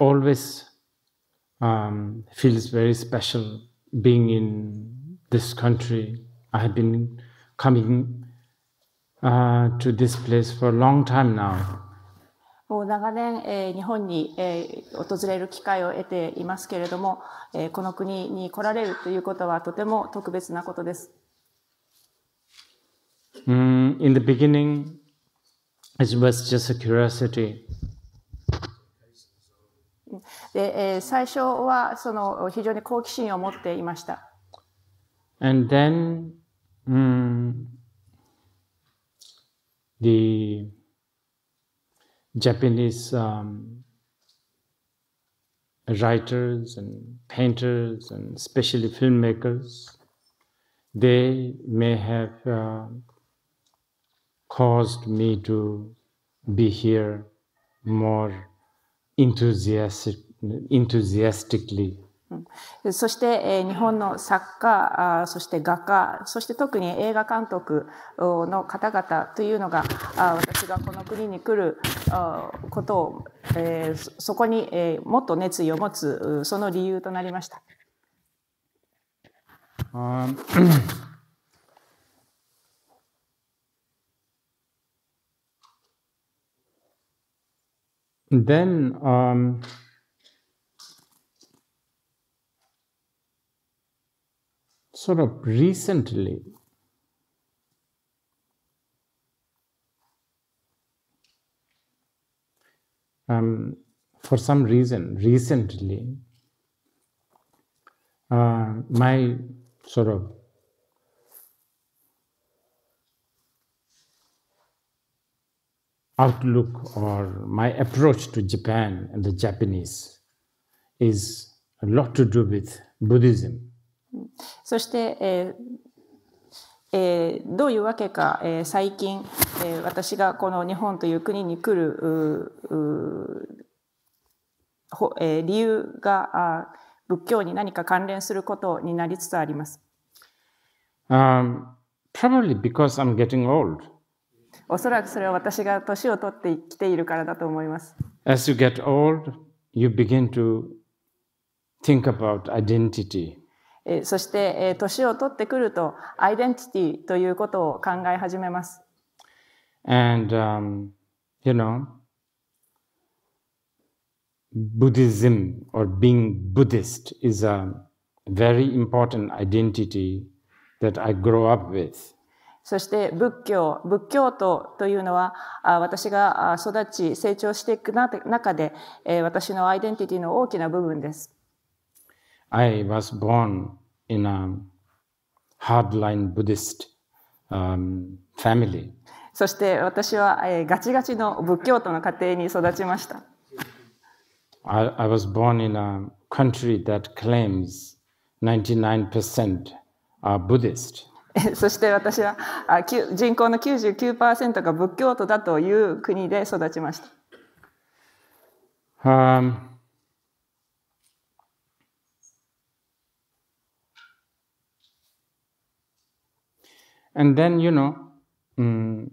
always um, feels very special being in this country. I have been coming uh, to this place for a long time now. もう長年、えー、日本に、えー、訪れる機会を得ていますけれども、えー、この国に来られるということはとても特別なことです。Mm, in the beginning, it was just a curiosity. で、えー、最初はその非常に好奇心を持っていました。And then, um, the Japanese um, writers and painters and especially filmmakers, they may have uh, caused me to be here more enthusiastic enthusiastically. そして、日本の作家、そして画家、そして特に映画監督の方々というのが、私がこの国に来ることを、そこにもっと熱意を持つ、その理由となりました。Um, then, um, sort of recently um, for some reason recently uh, my sort of outlook or my approach to Japan and the Japanese is a lot to do with Buddhism. そして、えーえー、どういうわけか、えー、最近、えー、私がこの日本という国に来るほ、えー、理由があ仏教に何か関連することになりつつあります。Um, probably because I'm getting old. おそらくそれは私が年を取ってきているからだと思います。As you get old, you begin to think about identity. そして年を取ってくるとアイデンティティということを考え始めます。And, um, you know, Buddhism or being Buddhist is a very important identity that I grow up with. そして仏教、仏教徒というのは私が育ち成長していく中で私のアイデンティティの大きな部分です。I was born in a hardline Buddhist um, family. そして私は、えー、ガチガチの仏教徒の家庭に育ちました。I, I was born in a country that claims 99% are Buddhist. そして私はあ人口の99%が仏教徒だという国で育ちました。Um, and then you know mm,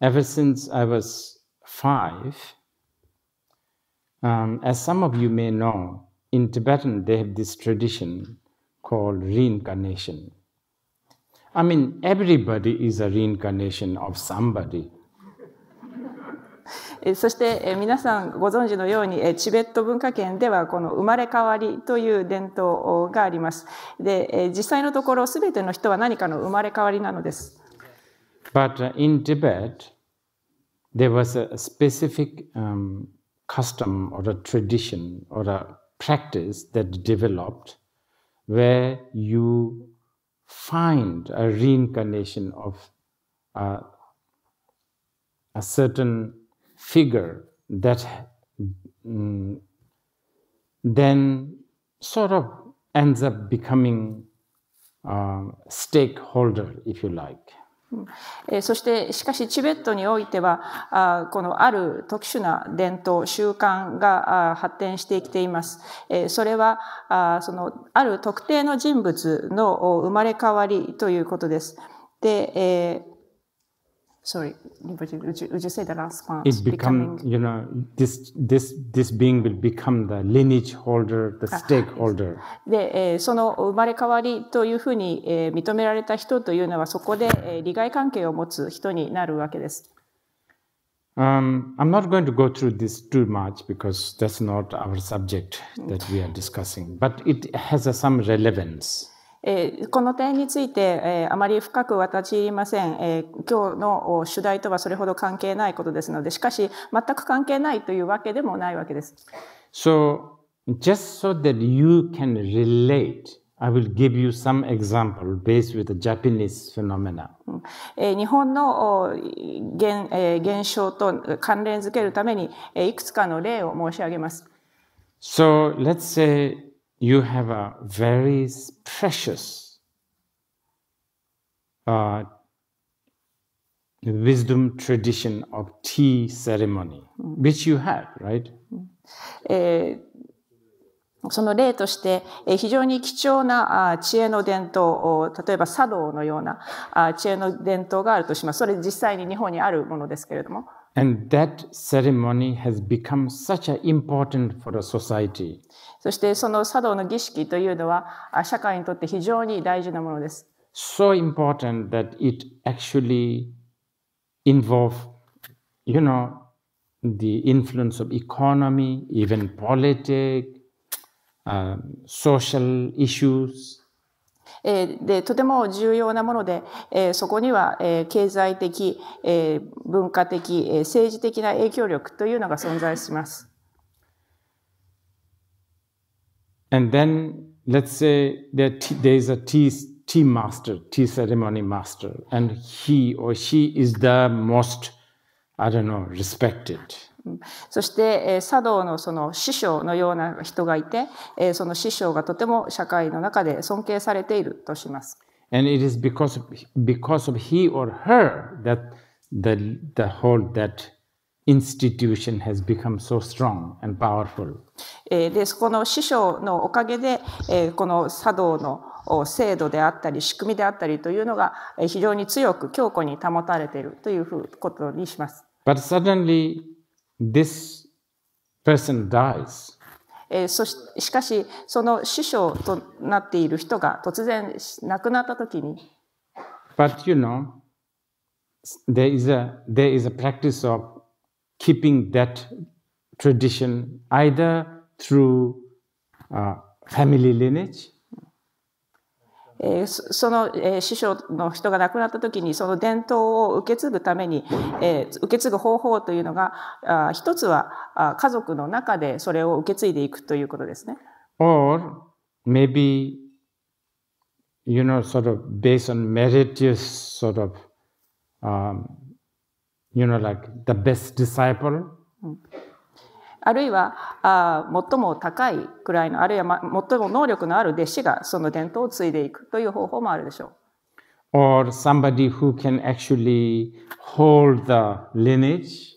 ever since i was five um, as some of you may know in tibetan they have this tradition called reincarnation i mean everybody is a reincarnation of somebody そして皆さんご存知のようにチベット文化圏ではこの生まれ変わりという伝統があります。で実際のところ全ての人は何かの生まれ変わりなのです。But in Tibet, there was a specific、um, custom or a tradition or a practice that developed where you find a reincarnation of a, a certain figure that um, then sort of ends up becoming uh, stakeholder, if you like. えそしてしかしチベットにおいてはあ、このある特殊な伝統習慣があ発展してきていますえそれはあ、そのある特定の人物の生まれ変わりということですでえ sorry would you, would you, say the last part it become becoming... you know this this this being will become the lineage holder the stakeholder で、えー、その生まれ変わりというふうに、えー、認められた人というのはそこで、えー、利害関係を持つ人になるわけです Um, I'm not going to go through this too much because that's not our subject that we are discussing, but it has some relevance. えこの点について、えあまり深く私言いません、え今日の主題とはそれほど関係ないことですのでしかし全く関係ないというわけでもないわけです。So, just so that you can relate, I will give you some example based with the Japanese phenomena. 日本の現象と関連づけるためにいくつかの例を申し上げます。So, let's say you have a very precious uh, wisdom tradition of tea ceremony, which you had, right? その例として、え非常に貴重なあ知恵の伝統を、例えば茶道のようなあ知恵の伝統があるとしますそれ実際に日本にあるものですけれども。And that ceremony has become such an important for the society. そしてその茶道の儀式というのは社会にとって非常に大事なものです。So important that it actually involve, you know, the influence of economy, even politics, uh, social issues. えでとても重要なもので、えそこには、え経済的、え文化的、え政治的な影響力というのが存在します。And then let's say there, there is a tea, tea master, tea ceremony master, and he or she is the most, I don't know, respected. そして、茶道のその師匠のような人がいて、その師匠がとても社会の中で尊敬されているとします。And it is because of, because of he or her that the, the whole that institution has become so strong and powerful. で、この師匠のおかげで、この茶道の制度であったり仕組みであったりというのが非常に強く強固に保たれているということにします。But suddenly this person dies. えー、そししかしその師匠となっている人が突然亡くなった時に。But you know, there is a, there is a practice of keeping that tradition either through uh, family lineage えー、その、えー、師匠の人が亡くなった時にその伝統を受け継ぐために、えー、受け継ぐ方法というのがあ一つはあ家族の中でそれを受け継いでいくということですね。Or maybe you know sort of based on meritorious sort of、um, You know, like the best disciple. あるいはあ最も高いくらいのあるいは、ま、最も能力のある弟子がその伝統を継いでいくという方法もあるでしょう。Or somebody who can actually hold the lineage,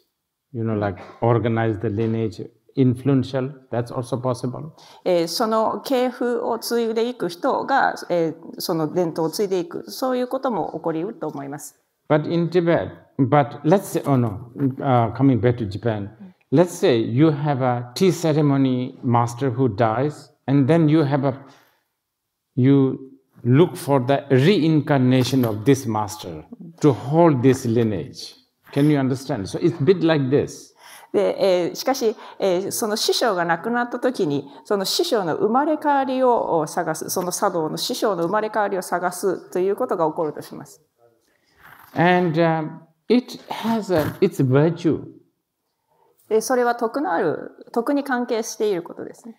you know, like organize the lineage, influential, that's also possible. えー、その系譜を継いでいく人が、えー、その伝統を継いでいく、そういうことも起こりうると思います。But in Tibet, but let's say, oh no, uh, coming back to Japan, let's say you have a tea ceremony master who dies, and then you have a, you look for the reincarnation of this master to hold this lineage. Can you understand? So it's a bit like this. でえー、しかし、えー、その師匠が亡くなった時にその師匠の生まれ変わりを探すその茶道の師匠の生まれ変わりを探すということが起こるとします。And、um, it has a, its virtue. でそれは徳のある、徳に関係していることですね。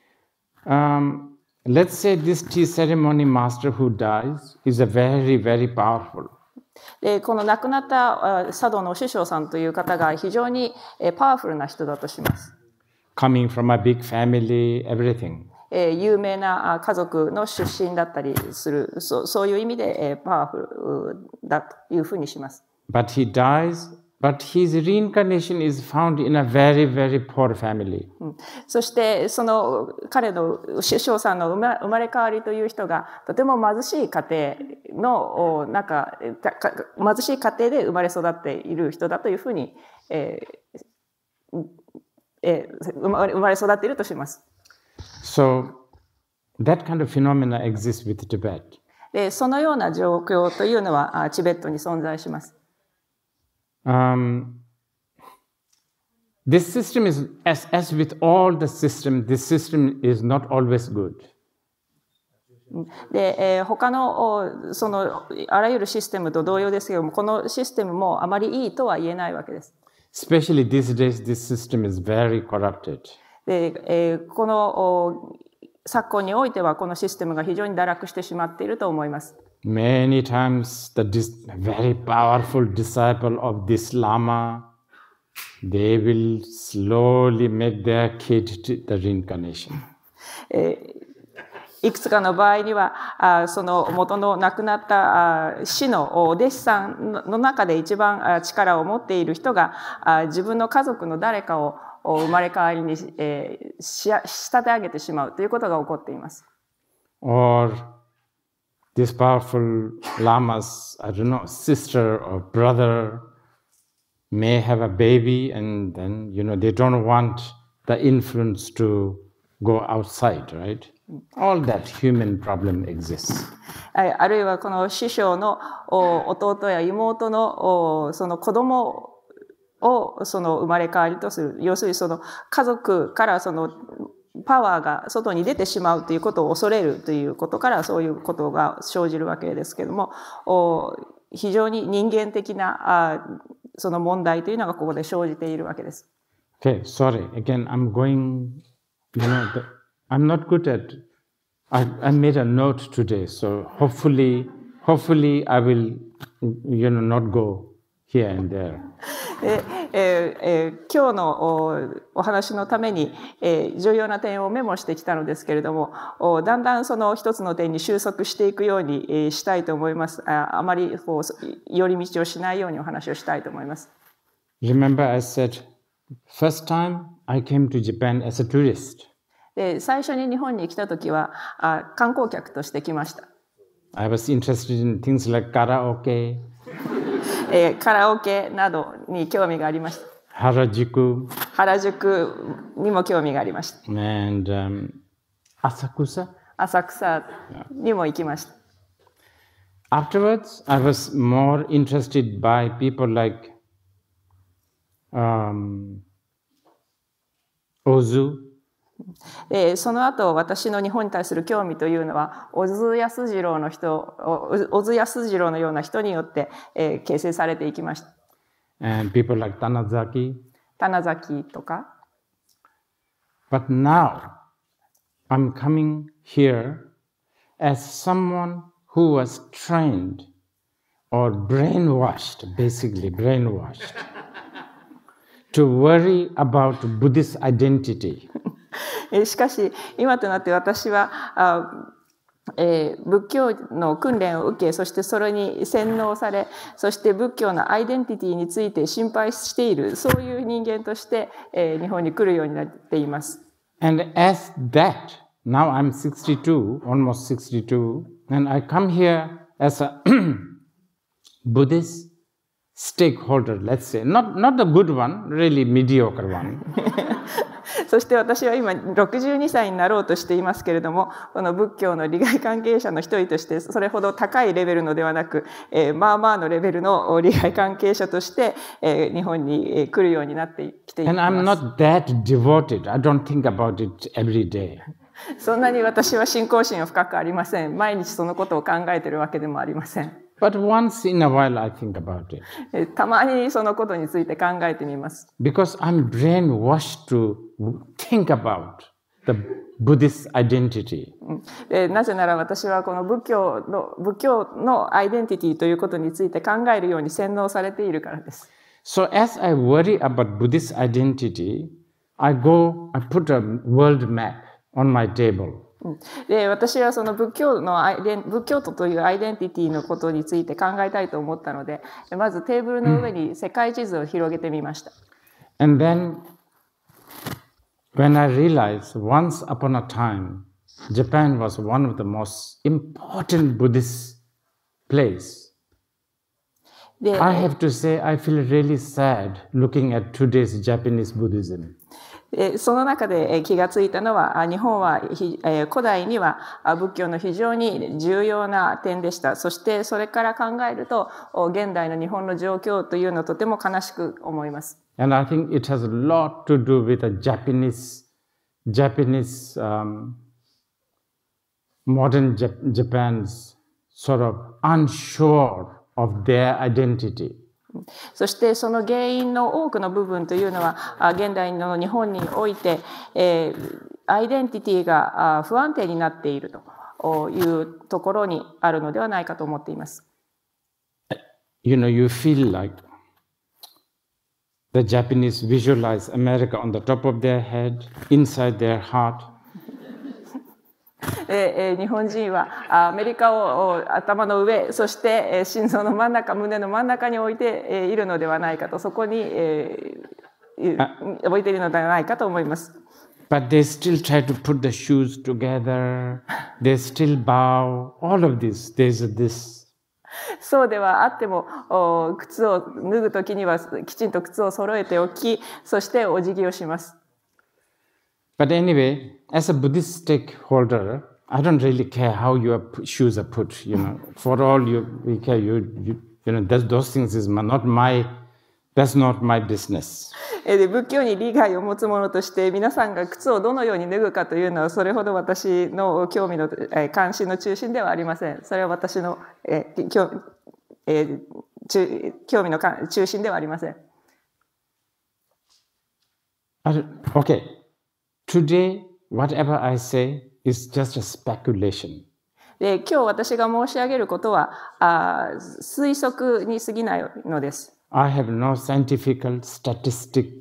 Um, let's say this tea ceremony master who dies is a very, very powerful. でこの亡くなった茶道の師匠さんという方が非常にパワフルな人だとします。Coming from a big family, everything. え有名な家族の出身だったりするそうそういう意味で、えパワフルだというふうにします。But he dies But his reincarnation is found in a very, very poor family. そしてその彼の相さんの生まれ変わりという人がとても貧しい家庭のなんか貧しい家庭で生まれ育っている人だというふうに、えーえー、生まれ育っているとします。So that kind of phenomena exists with Tibet. でそのような状況というのはチベットに存在します。Um, this system is, as, as with all the system, this system is not always good. で、えー、他のそのあらゆるシステムと同様ですけれども、このシステムもあまりいいとは言えないわけです。Especially these days, this system is very corrupted. で、えー、この昨今においてはこのシステムが非常に堕落してしまっていると思います。Many times the very powerful disciple of this Lama they will slowly make their kid the reincarnation. いくつかの場合にはあその元の亡くなったあ死のお弟子さんの中で一番あ力を持っている人があ自分の家族の誰かをを生まれ変わりに、えー、し仕立て上げてしまうということが起こっています。Or t h i s powerful lamas, I don't know, sister or brother may have a baby and then, you know, they don't want the influence to go outside, right? All that human problem exists. あるいはこの師匠のお弟や妹のおその子供をその生まれ変わりとする。要するにその家族からそのパワーが外に出てしまうということを恐れるということからそういうことが生じるわけですけども、非常に人間的なあその問題というのがここで生じているわけです。Okay, sorry. Again, I'm going, you know, the, I'm not good at, I, I made a note today, so hopefully, hopefully I will, you know, not go here and there. でえーえー、今日のおお話のために、えー、重要な点をメモしてきたのですけれどもおだんだんその一つの点に収束していくように、えー、したいと思いますああまりこう寄り道をしないようにお話をしたいと思います。Remember I said first time I came to Japan as a tourist. で最初に日本に来た時はあ観光客として来ました。I was interested in things like karaoke. えー、カラオケなどに興味がありました。Harajuku. Harajuku にも興味がありました。And、um, 浅草浅草にも行きました。Afterwards, I was more interested by people like um, Ozu. でその後私の日本に対する興味というのは小津安二郎の人小津安二郎のような人によって、えー、形成されていきました。And people like Tanazaki. 棚崎とか。But now I'm coming here as someone who was trained or brainwashed, basically brainwashed, to worry about Buddhist identity. えしかし今となって私はあえー、仏教の訓練を受けそしてそれに洗脳されそして仏教のアイデンティティについて心配しているそういう人間として、えー、日本に来るようになっています。And as that, now I'm 62, almost 62, and I come here as a Buddhist stakeholder, let's say. Not, not the good one, really mediocre one. そして私は今62歳になろうとしていますけれどもこの仏教の利害関係者の一人としてそれほど高いレベルのではなく、えー、まあまあのレベルの利害関係者として、えー、日本に来るようになってきています。And I'm not that devoted. I don't think about it every day. そんなに私は信仰心は深くありません。毎日そのことを考えているわけでもありません。But once in a while I think about it. Eh, たまにそのことについて考えてみます。Because I'm brainwashed to think about the Buddhist identity. Mm. Eh, なぜなら私はこの仏教の仏教のアイデンティティということについて考えるように洗脳されているからです。So as I worry about Buddhist identity, I go, I put a world map on my table. で私はその仏教のアイデン仏教徒というアイデンティティのことについて考えたいと思ったのでまずテーブルの上に世界地図を広げてみました。And then, when I realized once upon a time, Japan was one of the most important Buddhist place. で I have to say, I feel really sad looking at today's Japanese Buddhism. その中で気がついたのは日本は古代には仏教の非常に重要な点でしたそしてそれから考えると現代の日本の状況というのをとても悲しく思います。And I think it has a lot to do with the Japanese, Japanese, um, modern Jap Japan's sort of unsure of their identity. そしてその原因の多くの部分というのは現代の日本において、えアイデンティティが不安定になっているというところにあるのではないかと思っています。You know, you feel like the Japanese visualize America on the top of their head, inside their heart. えー、日本人はアメリカを頭の上そして心臓の真ん中胸の真ん中に置いているのではないかとそこに、えー、置いているのではないかと思います。But they still try to put the shoes together, they still bow, all of this, there's this そうではあっても靴を脱ぐきにはきちんと靴を揃えておきそしてお辞儀をします。But anyway, as a Buddhist stakeholder, I don't really care how your shoes are put. You know, for all you, you care, you, you, you know, that, those things is not my. That's not my business. で仏教に利害を持つ者として皆さんが靴をどのように脱ぐかというのはそれほど私の興味の、え関心の中心ではありません。それは私の、えー興えー、中興味の中心ではありません。Okay. Today whatever I say is just a speculation. で今日私が申し上げることはあ推測に過ぎないのです。I have no scientific statistic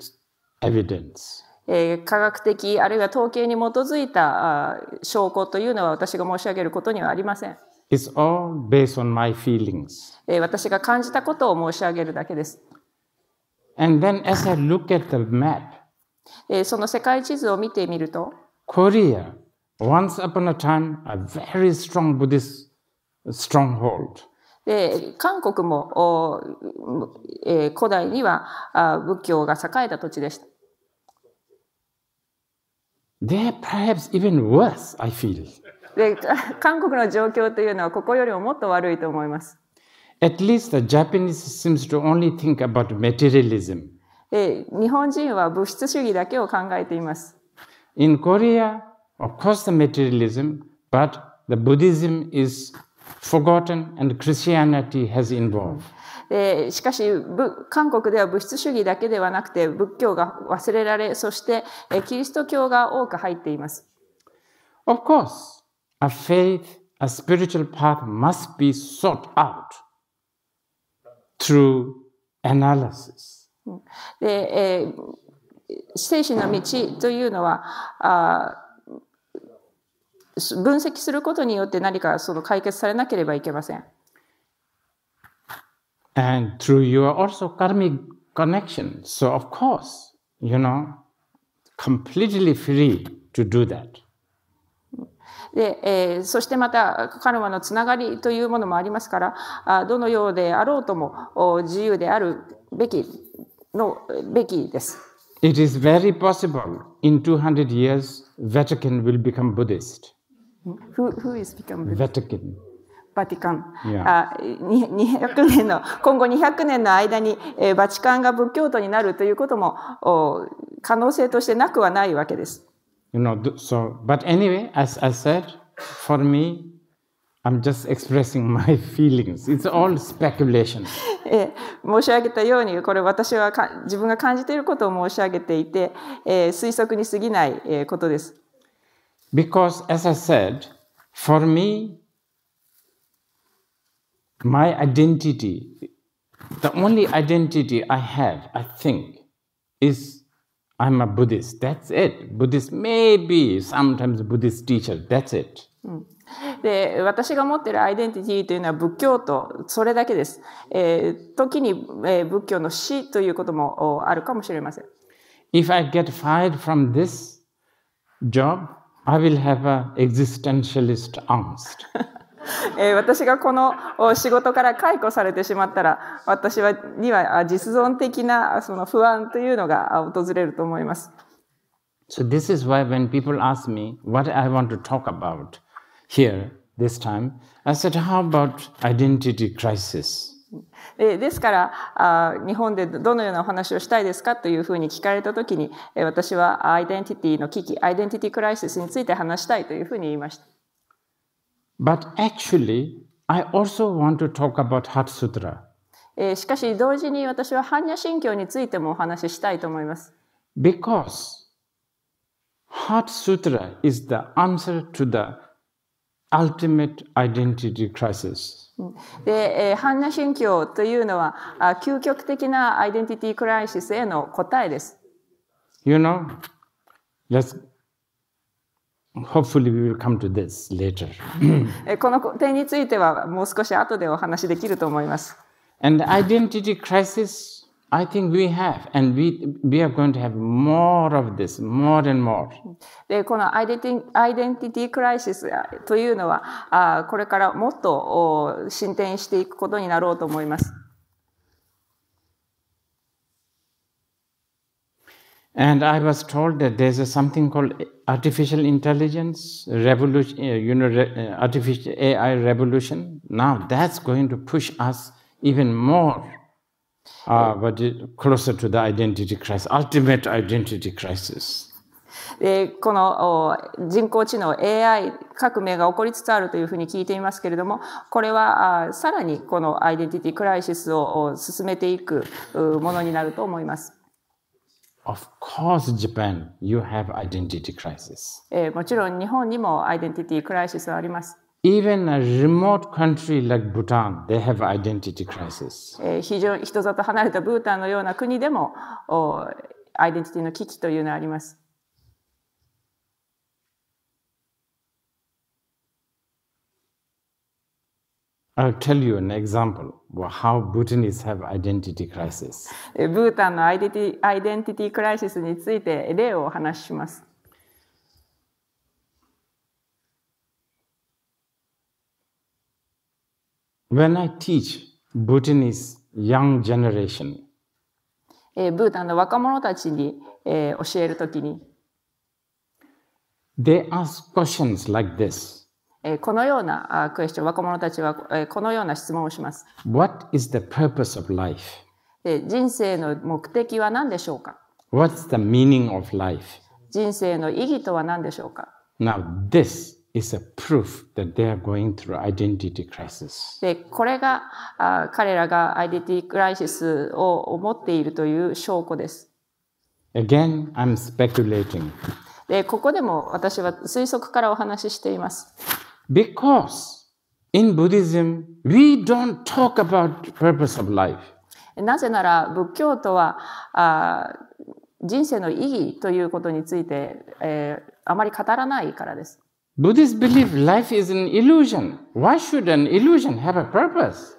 evidence. えー、科学的あるいは統計に基づいたあ証拠というのは私が申し上げることにはありません。It's all based on my feelings. えー、私が感じたことを申し上げるだけです。And then as I look at the map, えー、その世界地図を見てみると、Korea, once upon a time, a very strong Buddhist stronghold. で韓国も、えー、古代にはあ仏教が栄えた土地でした。perhaps even worse, I feel. で韓国の状況というのはここよりももっと悪いと思います。At least the Japanese seems to only think about materialism. 日本人は物質主義だけを考えています。In Korea, of course, the materialism, but the Buddhism is forgotten and Christianity has involved. でしかし韓国では物質主義だけではなくて仏教が忘れられそしてえキリスト教が多く入っています。Of course, a faith, a spiritual path must be sought out through analysis. で、えー精神の道というのはあ分析することによって何かその解決されなければいけません。And through your also karmic connection. So, of course, you know, completely free to do that. でえー、そしてまたカルマのつながりというものもありますからあどのようであろうとも自由であるべきのべきです。it is very possible in 200 years Vatican will become Buddhist. Who, who is become Buddhist? Vatican. バティカン、あ200年の今後200年の間に、えー、バチカンが仏教徒になるということもお可能性としてなくはないわけです。You know, so, but anyway, as I said, for me, I'm just expressing my feelings. It's all speculation. Because, as I said, for me, my identity, the only identity I have, I think, is I'm a Buddhist. That's it. Buddhist, maybe sometimes Buddhist teacher. That's it. うん hmm. で私が持ってるアイデンティティというのは仏教とそれだけです。えー、時に、えー、仏教の死ということもあるかもしれません。If I get fired from this job, I will have an existentialist angst. え私がこの仕事から解雇されてしまったら私はには実存的なその不安というのが訪れると思います。So this is why when people ask me what I want to talk about here this time. I said, how about identity crisis? でですからあ、日本でどのようなお話をしたいですかというふうに聞かれたときに、私はアイデンティティの危機、アイデンティティクライシスについて話したいというふうに言いました。But actually, I also want to talk about Hat e r Sutra. えしかし、同時に私は般若心経についてもお話ししたいと思います。Because Hat e r Sutra is the answer to the ultimate identity crisis. で、えー、般若心経というのはあ究極的なアイデンティティクライシスへの答えです。You know, let's hopefully we will come to this later. この点についてはもう少し後でお話できると思います。And identity crisis I think we have, and we, we are going to have more of this, more and more. で、このアイデンティアイデンティティクライシスというのは、あこれからもっと進展していくことになろうと思います。And I was told that there's a something called artificial intelligence revolution, uh, you know, uh, artificial AI revolution. Now that's going to push us even more. Ah, but closer to the identity crisis, ultimate identity crisis. でこの人工知能 AI 革命が起こりつつあるというふうに聞いていますけれどもこれはさらにこのアイデンティティクライシスを進めていくものになると思います。Of course, Japan, you have identity crisis. もちろん日本にもアイデンティティクライシスはあります。Even a remote country like Bhutan, they have identity crisis. 非常に人里離れたブータンのような国でもアイデンティティの危機というのはあります。I'll tell you an example of how Bhutanese have identity crisis. ブータンのアイディティアイデンティティクライシスについて例をお話しします。When I teach Bhutanese young generation, えー、ブータンの若者たちに、えー、教えるときに、they ask questions like this. えー、このようなクエスチョン、若者たちは、えー、このような質問をします。What is the purpose of life? えー、人生の目的は何でしょうか ?What's the meaning of life? 人生の意義とは何でしょうか Now, this is a proof that they are going through identity crisis. で、これがあ彼らがアイデンティティクライシスを持っているという証拠です。Again, I'm speculating. で、ここでも私は推測からお話ししています。Because in Buddhism, we don't talk about the purpose of life. なぜなら仏教とはあ人生の意義ということについて、えー、あまり語らないからです。Buddhists believe life is an illusion. Why should an illusion have a purpose?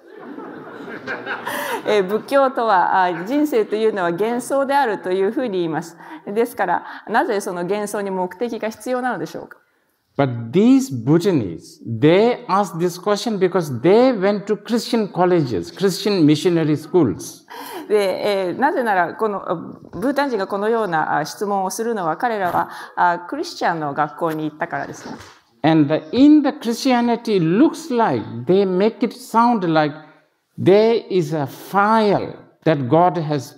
え仏教とは人生というのは幻想であるというふうに言います。ですからなぜその幻想に目的が必要なのでしょうか But these Bhutanese, they ask this question because they went to Christian colleges, Christian missionary schools. で、えー、なぜならこのブータン人がこのような質問をするのは彼らはクリスチャンの学校に行ったからですね。And in the Christianity looks like they make it sound like there is a file that God has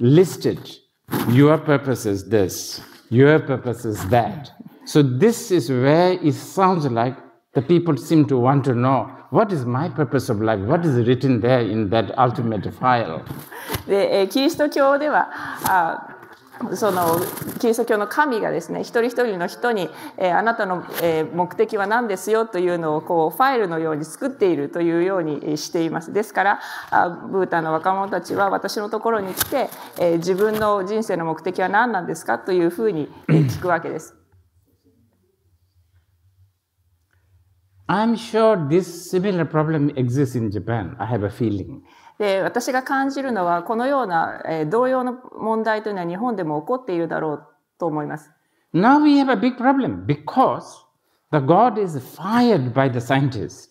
listed. Your purpose is this, your purpose is that. So this is where it sounds like the people seem to want to know what is my purpose of life, what is written there in that ultimate file. で、キリスト教ではそのキリスト教の神がですね一人一人の人に、えー、あなたの、えー、目的は何ですよというのをこうファイルのように作っているというようにしていますですからあブータンの若者たちは私のところに来て、えー、自分の人生の目的は何なんですかというふうに聞くわけです。I'm sure this similar problem exists in Japan. I have a feeling. で私が感じるのはこのような、えー、同様の問題というのは日本でも起こっているだろうと思います。Now we have a big problem because the God is fired by the scientist.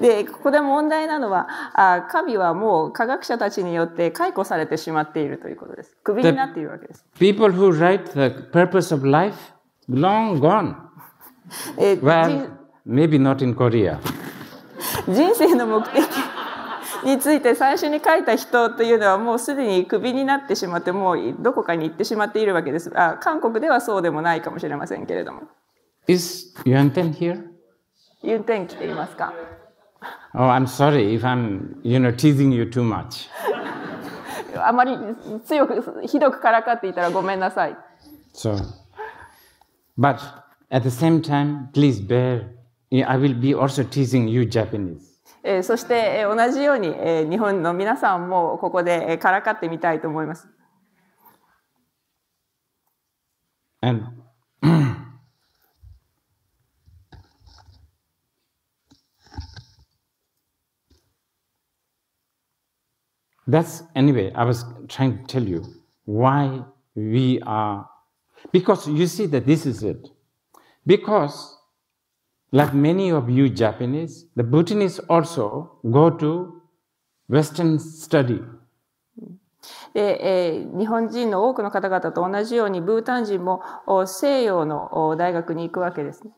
でここで問題なのはあ神はもう科学者たちによって解雇されてしまっているということです。クビになっているわけです。The、people who write the purpose of life long gone. え well, Maybe not in Korea. 人生の目的について最初に書いた人というのはもうすでにクビになってしまってもうどこかに行ってしまっているわけです。あ韓国ではそうでもないかもしれませんけれども。Is y u n Ten here? y u n Ten 来ていますか Oh, I'm sorry if I'm, you know, teasing you too much. あまり強く、ひどくからかっていたらごめんなさい。So, but at the same time, please bear I will be also teasing you Japanese. えー、そして、えー、同じように、えー、日本の皆さんもここで、えー、からかってみたいと思います。And That's anyway, I was trying to tell you why we are. Because you see that this is it. Because Like many of you Japanese, the Bhutanese also go to Western study. でえー、日本人の多くの方々と同じようにブータン人も西洋の大学に行くわけです、ね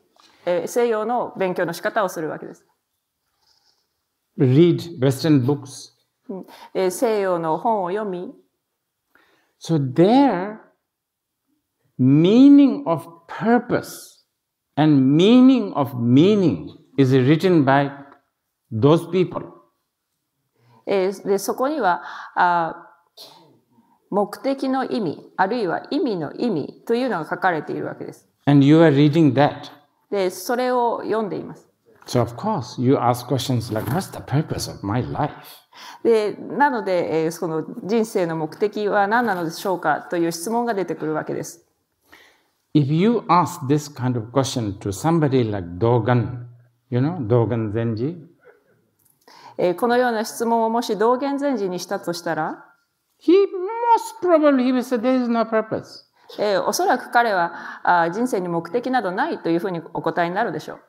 えー。西洋の勉強の仕方をするわけです。Read Western books. うんえー、西洋の本を読み。So t h e r e meaning of purpose and meaning of meaning is written by those people. でそこにはあ目的の意味あるいは意味の意味というのが書かれているわけです。And you are reading that. でそれを読んでいます。So of course you ask questions like what's the purpose of my life? でなので、えー、その人生の目的は何なのでしょうかという質問が出てくるわけです。if you ask this kind of question to somebody like d o g a n you know, d o g a n Zenji, このような質問をもし道元禅師にしたとしたら、おそらく彼はあ人生に目的などないというふうにお答えになるでしょう。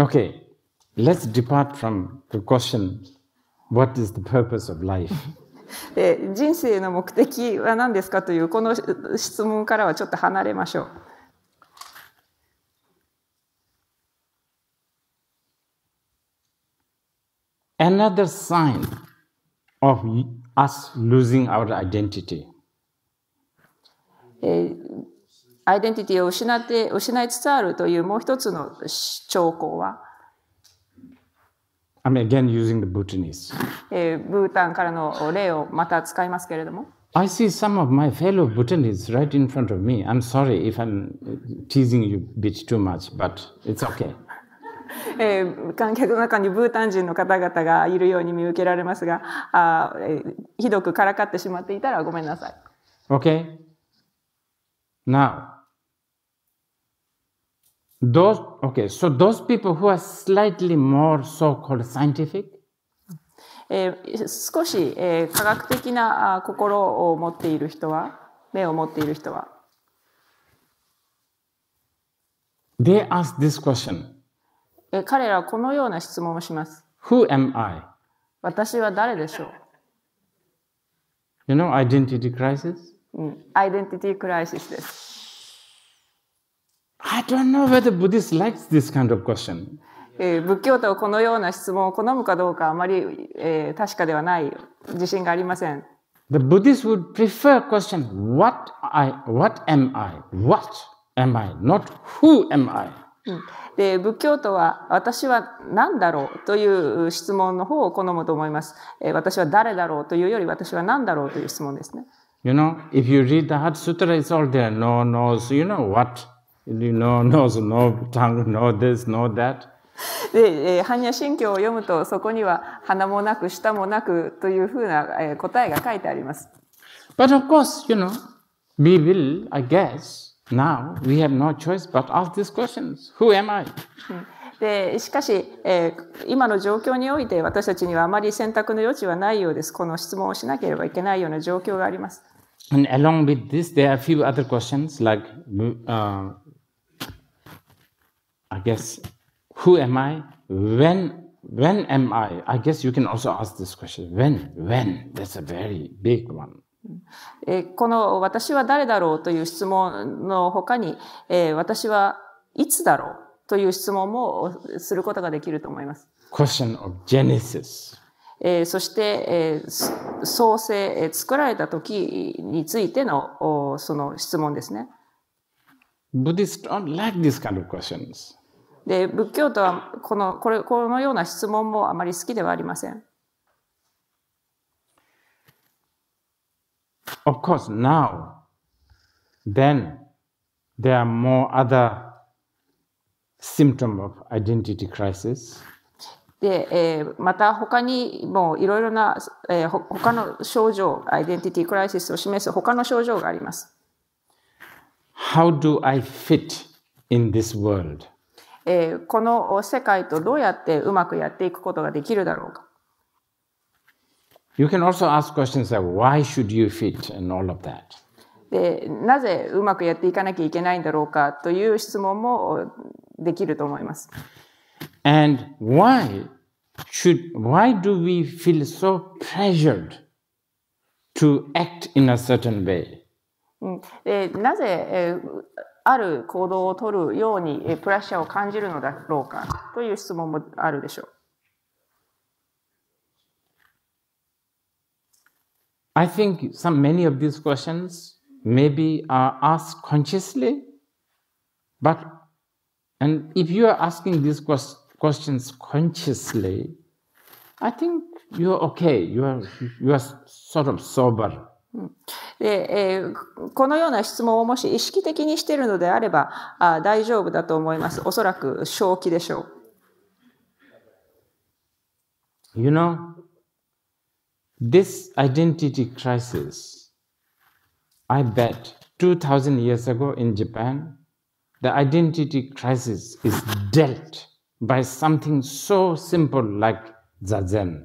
Okay, let's depart from the question what is the purpose of life? で人生の目的は何ですかというこの質問からはちょっと離れましょう。Another sign of us losing our identity. えアイデンティティを失って、失いつつあるというもう一つの兆候は、I'm again using the Bhutanese. えー、ブータンからの例をまた使いますけれども。I see some of my fellow Bhutanese right in front of me. I'm sorry if I'm teasing you a bit too much, but it's okay. えー、観客の中にブータン人の方々がいるように見受けられますがあ、えー、ひどくからかってしまっていたらごめんなさい。Okay. Now. Those, okay, so those people who are slightly more so-called scientific, えー、少し、えー、科学的なあ心を持っている人は、目を持っている人は。They ask this question. えー、彼らはこのような質問をします。Who am I? 私は誰でしょう You know, identity crisis? うん、identity crisis です。I don't know whether Buddhist likes this kind of question. えー、仏教徒はこのような質問を好むかどうかあまり、えー、確かではない自信がありません。The Buddhists would prefer question, what, I, what am I? What am I? Not who am I? で仏教徒は私は何だろうという質問の方を好むと思います。えー、私は誰だろうというより私は何だろうという質問ですね。You know, if you read the Heart Sutra, it's all there. No, no, so you know what? you know, knows no tongue, no this, no that. で、えー、般若心経を読むとそこには鼻もなく舌もなくというふうな、えー、答えが書いてあります。But of course, you know, we will, I guess, now we have no choice but ask these questions. Who am I? でしかし、えー、今の状況において私たちにはあまり選択の余地はないようです。この質問をしなければいけないような状況があります。And along with this, there are a few other questions like、uh, I guess, who am I? When when am I? I guess you can also ask this question. When? When? That's a very big one. えこの私は誰だろうという質問の他に、え私はいつだろうという質問もすることができると思います。Question of Genesis. えそして、え創世、え作られた時についてのおその質問ですね。Buddhists don't like these kind of questions. で仏教徒はこのこれこのような質問もあまり好きではありません。Of course, now, then, there are more other symptom of identity crisis. で、えー、また他にもいろいろな、えー、他の症状、アイデンティティクライシスを示す他の症状があります。How do I fit in this world? えー、この世界とどうやってうまくやっていくことができるだろうか。You can also ask questions like, why should you fit and all of that? でなぜうまくやっていかなきゃいけないんだろうかという質問もできると思います。And why should, why do we feel so pressured to act in a certain way? でなぜある行動を取るようにプレッシャーを感じるのだろうかという質問もあるでしょう。I think some many of these questions maybe are asked consciously, but and if you are asking these questions consciously, I think you're a okay. You are you are sort of sober. でえー、このような質問をもし意識的にしているのであればあ大丈夫だと思います。おそらく正気でしょう。You know, this identity crisis, I bet 2000 years ago in Japan, the identity crisis is dealt by something so simple like zazen.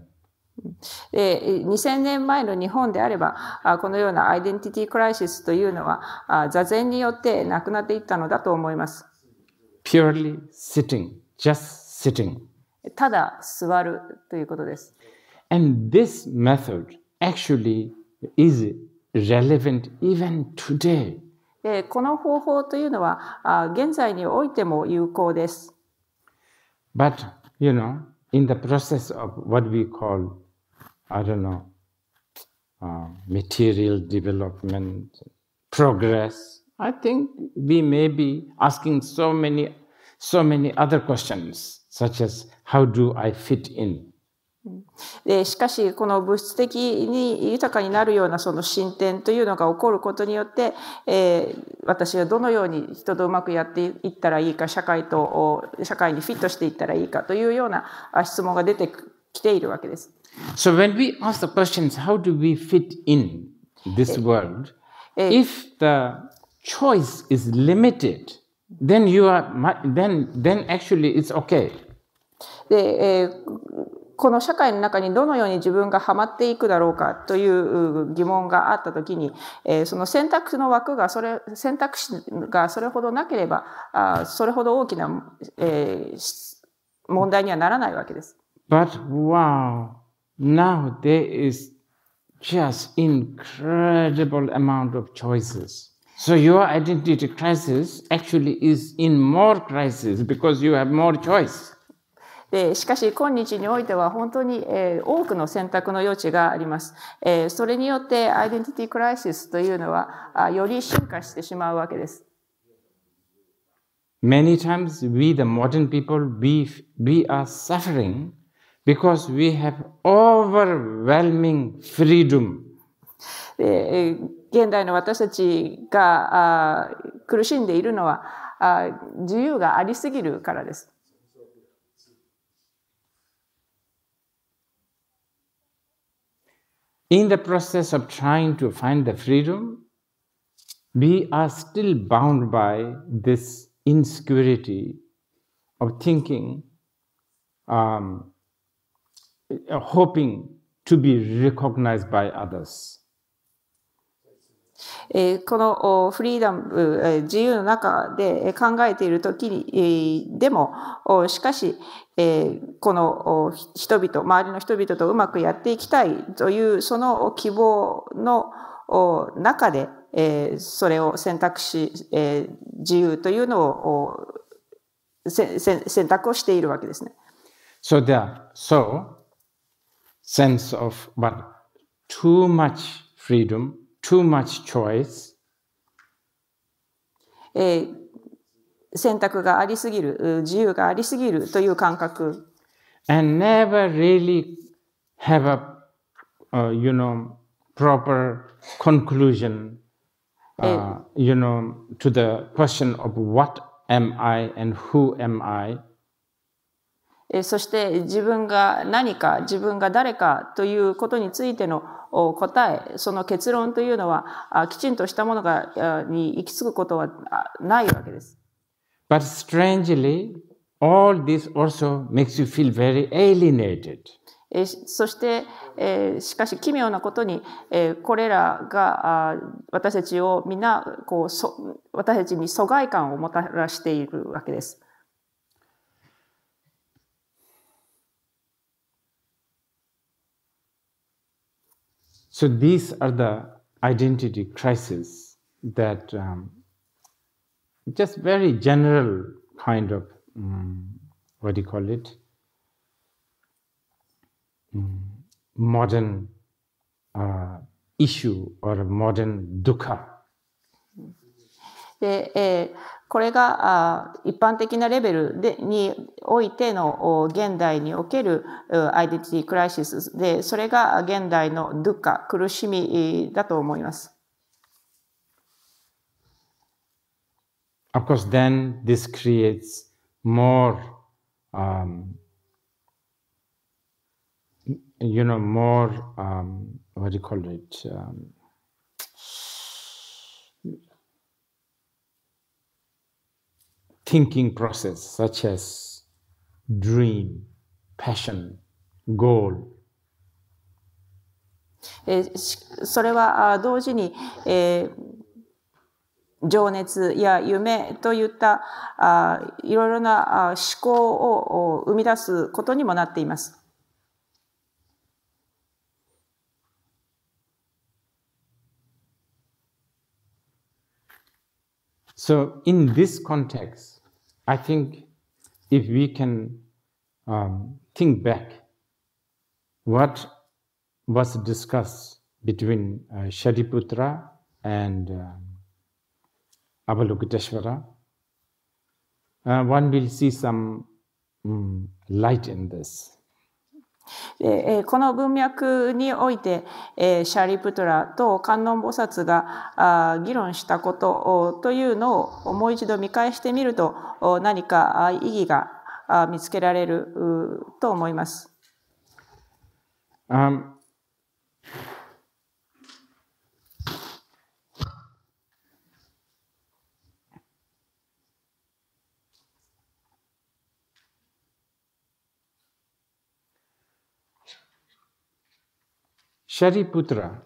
で2000年前の日本であればこのようなアイデンティティ・クライシスというのは座禅によってなくなっていったのだと思います。Purely sitting, just sitting. ただ座るということです。And this method actually is relevant even today. でこの方法というのは現在においても有効です。But, you know, in the process of what we call I don't know, uh, material development, progress. I think we may be asking so many, so many other questions, such as how do I fit in? でしかしこの物質的に豊かになるようなその進展というのが起こることによって、えー、私はどのように人とうまくやっていったらいいか社会と社会にフィットしていったらいいかというような質問が出てきているわけです。So when we ask the questions, how do we fit in this world? If the choice is limited, then you are then then actually it's okay. で、えーこの社会の中にどのように自分がはまっていくだろうかという疑問があった時に、えその選択肢の枠がそれ選択肢がそれほどなければあそれほど大きな、えー、問題にはならないわけです。But wow. now there is just incredible amount of choices. So your identity crisis actually is in more crisis because you have more choice. でしかし今日においては本当に、えー、多くの選択の余地があります、えー。それによってアイデンティティクライシスというのはあより進化してしまうわけです。Many times we the modern people we, we are suffering because we have overwhelming freedom. 現代の私たちが苦しんでいるのは自由がありすぎるからです。In the process of trying to find the freedom, we are still bound by this insecurity of thinking. Um, hoping to be recognized by others. このフリーダム、自由の中で考えているときに、でも、しかし、この人々、周りの人々とうまくやっていきたいという、その希望の中で、それを選択し、自由というのを選択をしているわけですね。So, there, so sense of but too much freedom, too much choice. えー選択がありすぎる、自由がありすぎるという感覚。And eh, never really have a, uh, you know, proper conclusion, uh, eh. you know, to the question of what am I and who am I. そして自分が何か自分が誰かということについての答えその結論というのはきちんとしたものがに行き着くことはないわけです。But strangely, all this also makes you feel very alienated. そして、しかし奇妙なことに、これらが私たちを皆こう私たちに疎外感をもたらしているわけです。So these are the identity crises that um, just very general kind of um, what do you call it um, modern uh, issue or a modern dukkha. Mm. これが一般的なレベルでにおいての現代におけるアイデンティティクライシスで、それが現代のドゥッカ、苦しみだと思います。Of course, then this creates more, um, you know, more, um, what do you call it? Um, thinking process such as dream, passion, goal. それは同時に、えー、情熱や夢といったあいろいろな思考を生み出すことにもなっています。So in this context, I think if we can um, think back what was discussed between uh, Shadiputra and uh, Avalokiteshvara, uh, one will see some um, light in this. えこの文脈において、えシャーリプトラと観音菩薩が議論したことというのをもう一度見返してみると何か意義が見つけられると思います。Um Shariputra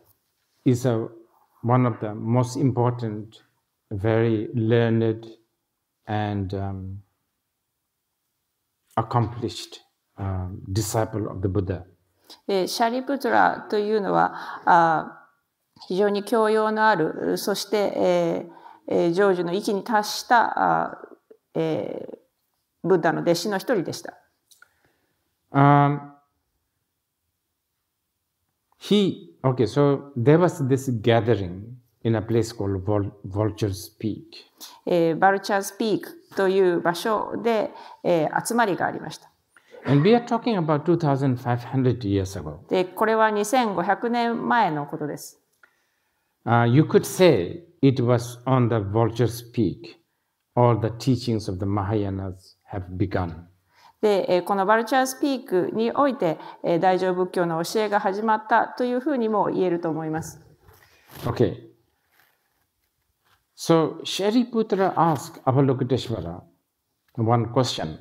is a, one of the most important, very learned and um, accomplished uh, disciple of the Buddha. でシャリプトラというのはあ非常に教養のあるそして、えーえー、成就の域に達したあ、えー、ブッダの弟子の一人でした。Um, He, okay, so there was this gathering in a place called Vol Vulture's Peak. えー、Vulture's eh, Peak And we are talking about 2,500 years ago. で、これは2500年前のことです。Uh, you could say it was on the Vulture's Peak all the teachings of the Mahayanas have begun. で、このバルチャースピークにおいて、大乗仏教の教えが始まったというふうにも言えると思います。Okay. So, Shariputra asked Avalokiteshvara one question.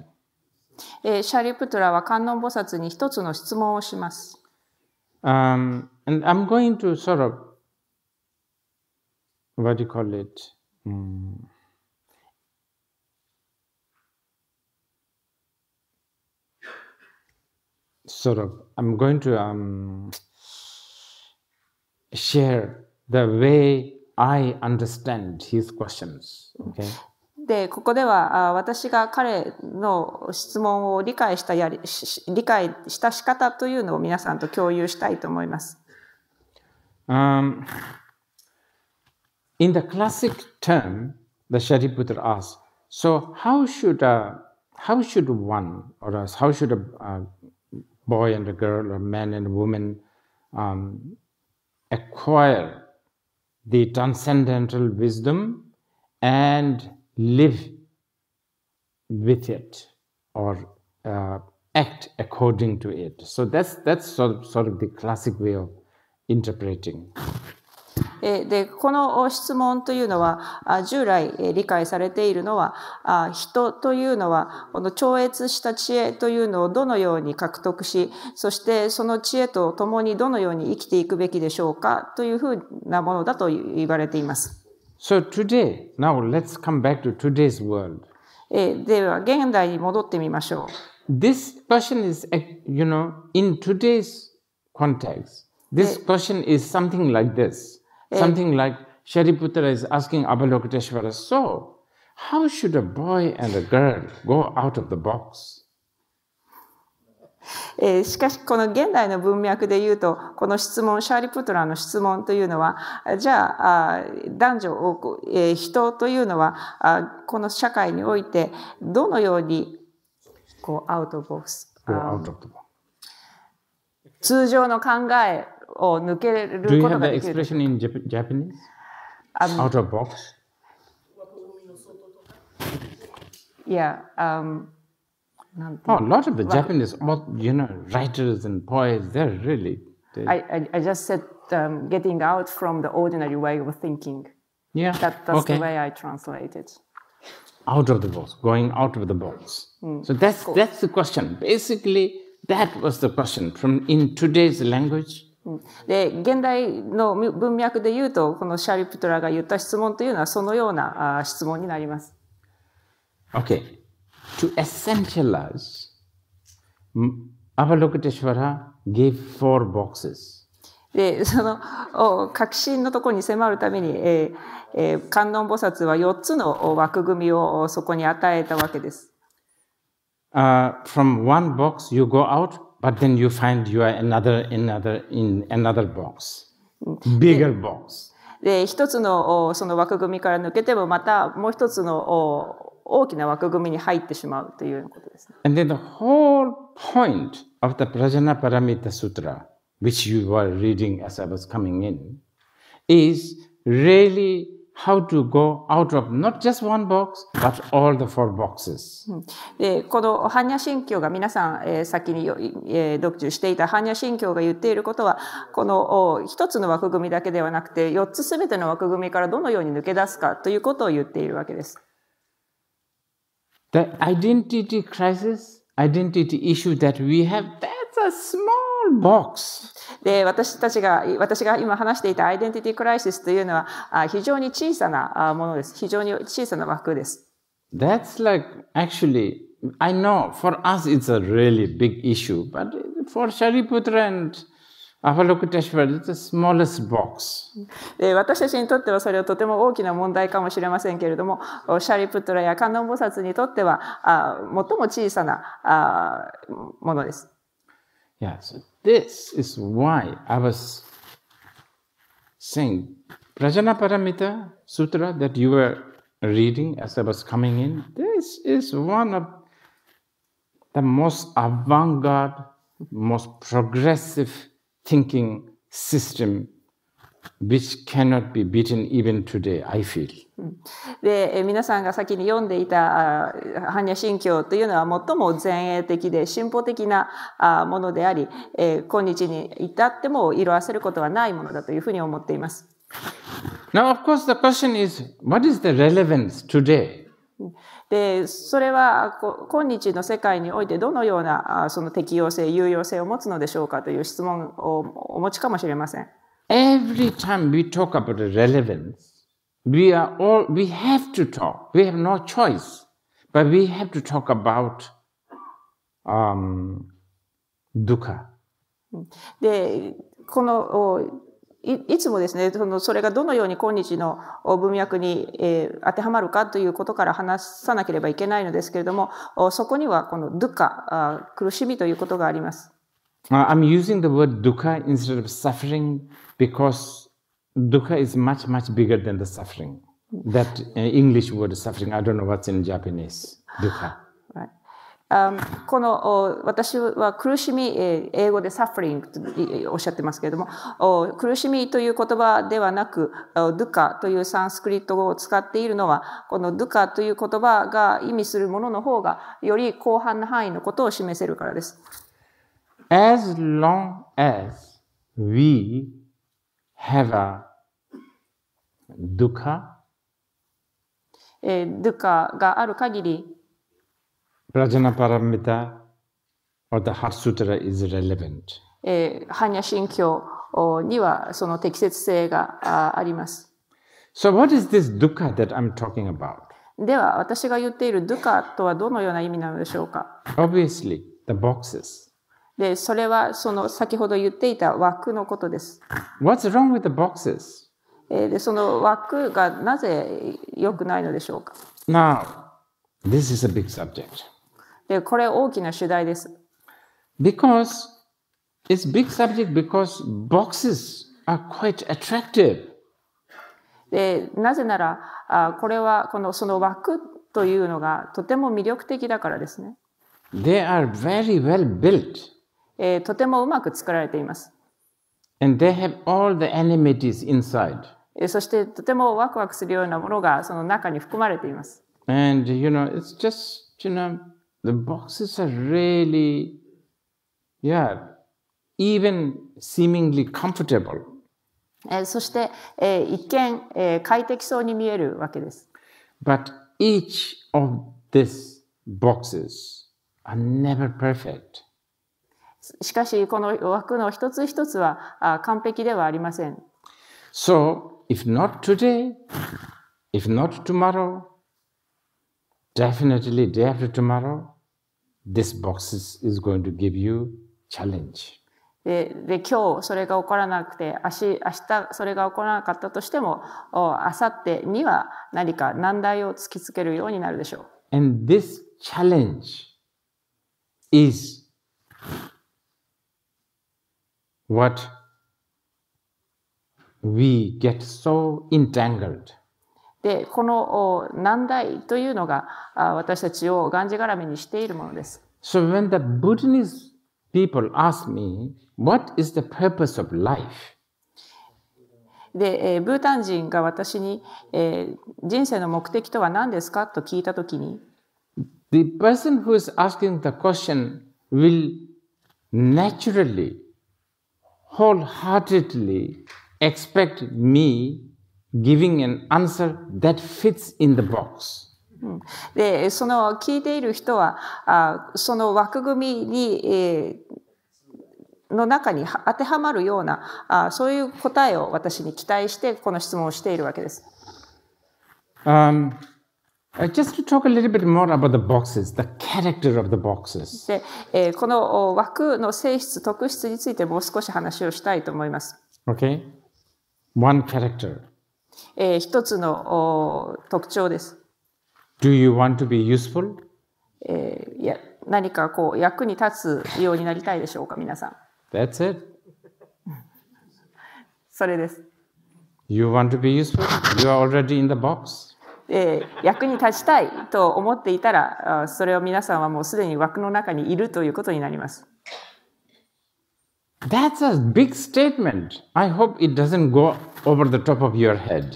シャリプトラは観音菩薩に一つの質問をします。Um, and I'm going to sort of, what do you call it? Mm. sort of i'm going to um, share the way i understand his questions okay でここでは私が彼の質問を理解したやりし理解した仕方というのを皆さんと共有したいと思います。Um, in the classic term, the Shariputra asks, so how should, a, how should one or how should a, a boy and a girl or man and a woman um, acquire the transcendental wisdom and live with it or uh, act according to it. So that's that's sort of, sort of the classic way of interpreting. でこの質問というのは従来理解されているのは人というのはこの超越した知恵というのをどのように獲得しそしてその知恵と共にどのように生きていくべきでしょうかというふうなものだと言われています。So today, now let's come back to today's world. では現代に戻ってみましょう。This question is, you know, in today's context, this question is something like this. Something like Shariputra is asking Avalokiteshvara, so how should a boy and a girl go out of the box? えー、しかしこの現代の文脈で言うとこの質問シャーリプトラの質問というのはじゃあ男女を、えー、人というのはあこの社会においてどのようにこうアウトボックス通常の考えお抜けることができる。Do you have the expression in Japanese? Um, out of box? Yeah. Um, oh, a lot of the Japanese, you know, writers and poets, they're really. They... I, I, I just said um, getting out from the ordinary way of thinking. Yeah. That, that's okay. the way I translate it. Out of the box, going out of the box. Mm. So that's that's the question. Basically, that was the question from in today's language. で現代の文脈で言うとこのシャリプトラが言った質問というのはそのような質問になります。Okay. To essentialize, Avalokiteshvara gave four boxes. でその核心のところに迫るために、えーえー、観音菩薩は4つの枠組みをそこに与えたわけです。Uh, from one box you go out but then you find you are another another in another box bigger box で一つのその枠組みから抜けてもまたもう一つの大きな枠組みに入ってしまうというようなことです、ね。And then the whole point of the Prajnaparamita Sutra, which you were reading as I was coming in, is really how to go out of not just one box, but all the four boxes. で、この般若心経が皆さん、えー、先に、えー、読中していた般若心経が言っていることは、この一つの枠組みだけではなくて、四つすべての枠組みからどのように抜け出すかということを言っているわけです。The identity crisis, identity issue that we have, that's a small box. で私たちが私が今話していたアイデンティティクライシスというのは非常に小さなものです。非常に小さな枠です。That's like actually I know for us it's a really big issue, but for Shariputra and a v a l o k i t e s h e smallest box. 私たちにとってはそれはとても大きな問題かもしれませんけれども、シャリプトラや観音菩薩にとってはあ最も小さなあものです。Yes. This is why I was saying Prajnaparamita Sutra that you were reading as I was coming in. This is one of the most avant garde, most progressive thinking system which cannot be beaten even today, I feel. で皆さんが先に読んでいた般若心経というのは最も前衛的で進歩的なものであり、え今日に至っても色あせることはないものだというふうに思っています。Now, of course, the question is, what is the relevance today? でそれは今日の世界においてどのようなその適用性、有用性を持つのでしょうかという質問をお持ちかもしれません。Every time we talk about relevance, we are all, we have to talk. We have no choice, but we have to talk about um, dukkha. で、このいいつもですねそのそれがどのように今日の文脈に、えー、当てはまるかということから話さなければいけないのですけれどもそこにはこの「ドゥカ」苦しみということがあります。I'm using the word dukkha instead of suffering because dukkha is much, much bigger than the suffering. That uh, English word suffering, I don't know what's in Japanese, dukkha. Right. Um, この私は苦しみ、英語でサフリングとおっしゃってますけれども、苦しみという言葉ではなく、ドゥカというサンスクリット語を使っているのは、このドゥカという言葉が意味するものの方が、より広範な範囲のことを示せるからです。As long as we have a dukkha. えー、ドゥカがある限り、プラジャナパラミタ or the Heart Sutra is relevant. えー、般若心経にはその適切性があります。So what is this dukkha that I'm talking about? では、私が言っているドゥカとはどのような意味なのでしょうか Obviously, the boxes. で、それはその先ほど言っていた枠のことです。What's wrong with the boxes? で、その枠がなぜ良くないのでしょうか Now, this is a big subject. で、これ大きな主題です。Because it's big subject because boxes are quite attractive. で、なぜなら、あこれはこのその枠というのがとても魅力的だからですね。They are very well built. えー、とてもうまく作られています。And they have all the enemies inside. そしてとてもワクワクするようなものがその中に含まれています。And you know, it's just, you know, the boxes are really, yeah, even seemingly comfortable. そして、えー、一見、えー、快適そうに見えるわけです。But each of these boxes are never perfect. しかし、この枠の一つ一つは完璧ではありません。So, if not today, if not tomorrow, definitely day after tomorrow, this box is, is going to give you challenge. でで今日それが起こらなくて明日明日それが起こらなかったとしてもあさってには何か難題を突きつけるようになるでしょう。And this challenge is what we get so entangled. でこの難題というのが私たちをがんじがらめにしているものです。So when the b u a n e s e people ask me, what is the purpose of life? で、えー、ブータン人が私に、えー、人生の目的とは何ですかと聞いたときに、The person who is asking the question will naturally wholeheartedly expect me giving an answer that fits in the box. でその聞いている人はあその枠組みに、えー、の中に当てはまるようなあそういう答えを私に期待してこの質問をしているわけです。Um, Uh, just to talk a little bit more about the boxes, the character of the boxes. で、えー、この枠の性質、特質についてもう少し話をしたいと思います。Okay. One character. えー、一つの特徴です。Do you want to be useful? えー、いや何かこう役に立つようになりたいでしょうか、皆さん。That's it. それです。You want to be useful? You are already in the box. えー、役に立ちたいと思っていたらそれを皆さんはもうすでに枠の中にいるということになります。That's a big statement. I hope it doesn't go over the top of your head.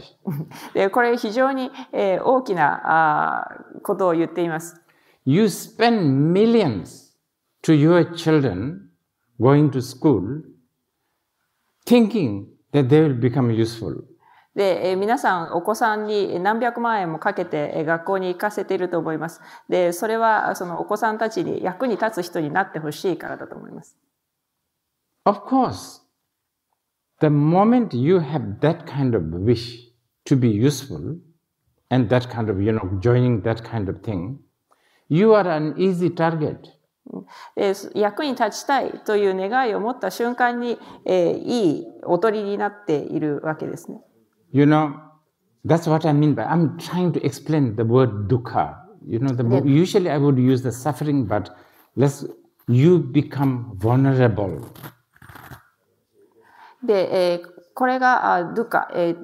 でこれ非常に、えー、大きなあことを言っています。You spend millions to your children going to school thinking that they will become useful. で、え皆さんお子さんに何百万円もかけて学校に行かせていると思います。で、それはそのお子さんたちに役に立つ人になってほしいからだと思います。Of course, the moment you have that kind of wish to be useful and that kind of, you know, joining that kind of thing, you are an easy target. 役に立ちたいという願いを持った瞬間に、えー、いいおとりになっているわけですね。You know, that's what I mean by I'm trying to explain the word dukkha. You know, the, yeah. usually I would use the suffering, but let's you become vulnerable. で、えー、これがドゥか、えー、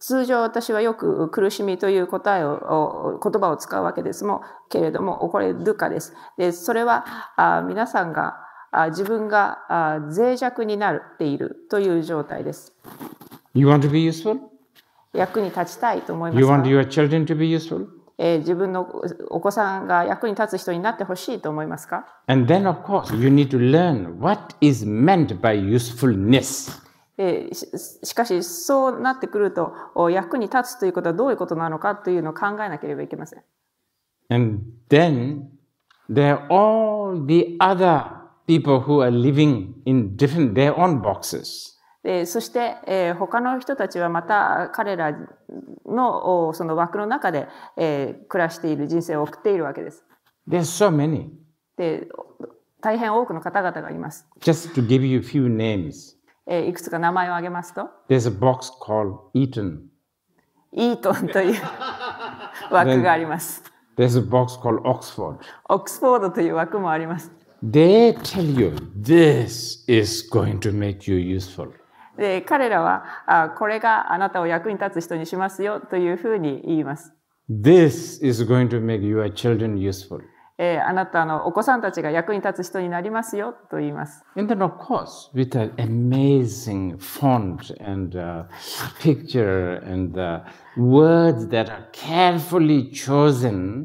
通常私はよく苦しみという答えを言葉を使うわけですもけれどもこれどゥカです。でそれはあ皆さんがあ自分があ脆弱になっているという状態です。You want to be useful? 役に立ちたいと思います You か want your children to be useful? えー自分のお子さんが役に立つ人になってほしいと思いますか And then, of course, you need to learn what is meant by usefulness. えーししかしそうなってくるとお役に立つということはどういうことなのかというのを考えなければいけません。And then there are all the other people who are living in different, their own boxes. そして、他の人たちはまた彼らのその枠の中で、暮らしている人生を送っているわけです。There's so many. で大変多くの方々がいます。Just to give you a few names. えいくつか名前を挙げますと。There's a box called Eaton. イートンという枠があります。There's a box called Oxford. オックスフォードという枠もあります。They tell you this is going to make you useful. で彼らはこれがあなたを役に立つ人にしますよというふうに言います。This is going to make your children useful. えー、あなたのお子さんたちが役に立つ人になりますよと言います。And then of course, with an amazing font and uh, picture and the words that are carefully chosen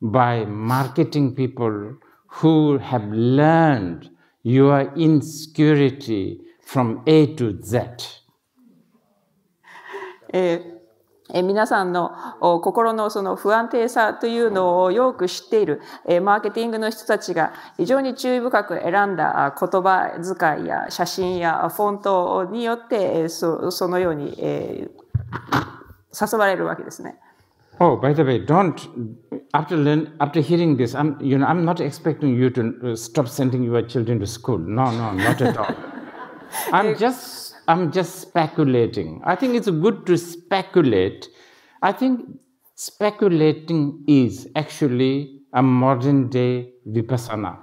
by marketing people who have learned your insecurity from A to Z。えーえ皆さんの心のその不安定さというのをよく知っている、えマーケティングの人たちが非常に注意深く選んだ言葉遣いや写真やフォントによってえそそのように、え誘われるわけですね。Oh, by the way, don't, after, learn, after hearing this, I'm, you know, I'm not expecting you to stop sending your children to school. No, no, not at all. I'm just I'm just speculating. I think it's good to speculate. I think speculating is actually a modern day vipassana.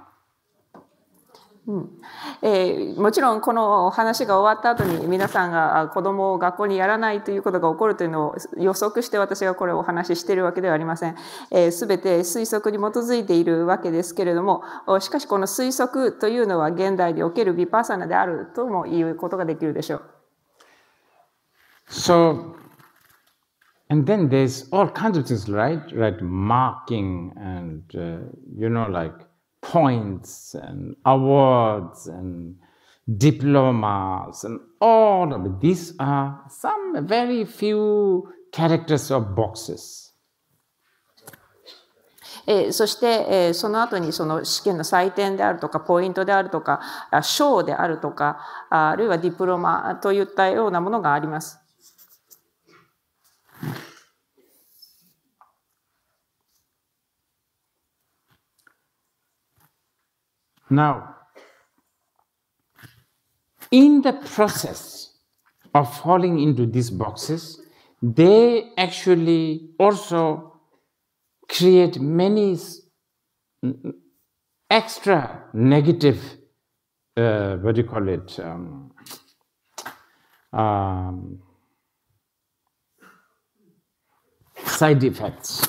うんえー、もちろんこの話が終わった後に皆さんが子供を学校にやらないということが起こるというのを予測して私がこれをお話ししているわけではありません、えー、全て推測に基づいているわけですけれどもしかしこの推測というのは現代におけるヴィパーサナであるとも言うことができるでしょう。So, and then there's all kinds of things, right? Right, marking and, uh, you know, like points and awards and diplomas and all of it. These are some very few characters or boxes. えー、そして、えー、その後にその試験の採点であるとかポイントであるとか賞であるとかあるいはディプロマといったようなものがあります。Now, in the process of falling into these boxes, they actually also create many extra negative, uh, what do you call it, um, um, side effects.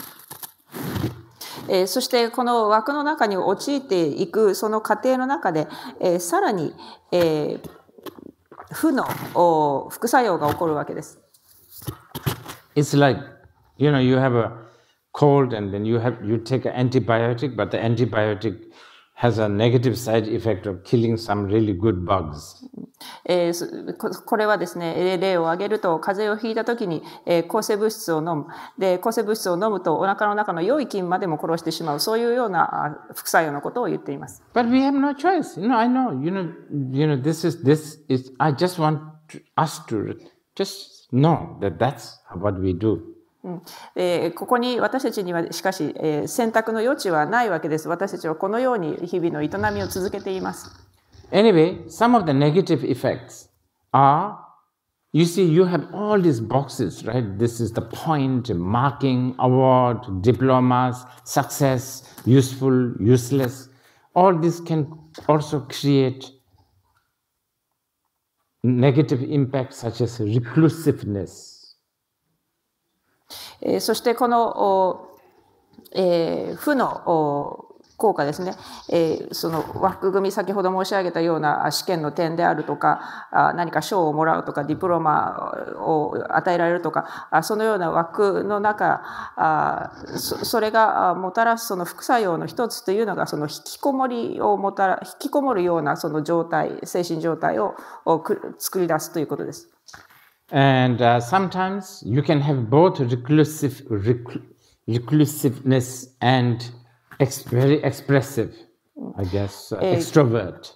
えー、そしてこの枠の中に陥っていくその過程の中で、えー、さらに、えー、負の副作用が起こるわけです。It's like, you know, you have a cold and then you have, you take an antibiotic, but the antibiotic has a negative side effect of killing some really good bugs. えー、これはですね、例を挙げると、風邪をひいたときに、えー、抗生物質を飲む。で、抗生物質を飲むと、お腹の中の良い菌までも殺してしまう。そういうような副作用のことを言っています。But we have no choice. You know, I know, you know, you know, this is, this is, I just want us to just know that that's what we do. うんえー、ここに私たちにはしかし、えー、選択の余地はないわけです。私たちはこのように日々の営みを続けています。Anyway, some of the negative effects are you see, you have all these boxes, right? This is the point, marking, award, diplomas, success, useful, useless. All this can also create negative impacts such as reclusiveness. えそしてこの、えー、負の効果ですね、えー、その枠組み先ほど申し上げたような試験の点であるとかあ何か賞をもらうとかディプロマを与えられるとかあそのような枠の中あそれがもたらすその副作用の一つというのがその引きこもりをもたら引きこもるようなその状態精神状態を作り出すということです。And uh, sometimes you can have both reclusive, rec reclusiveness and ex very expressive, I guess, uh, extrovert.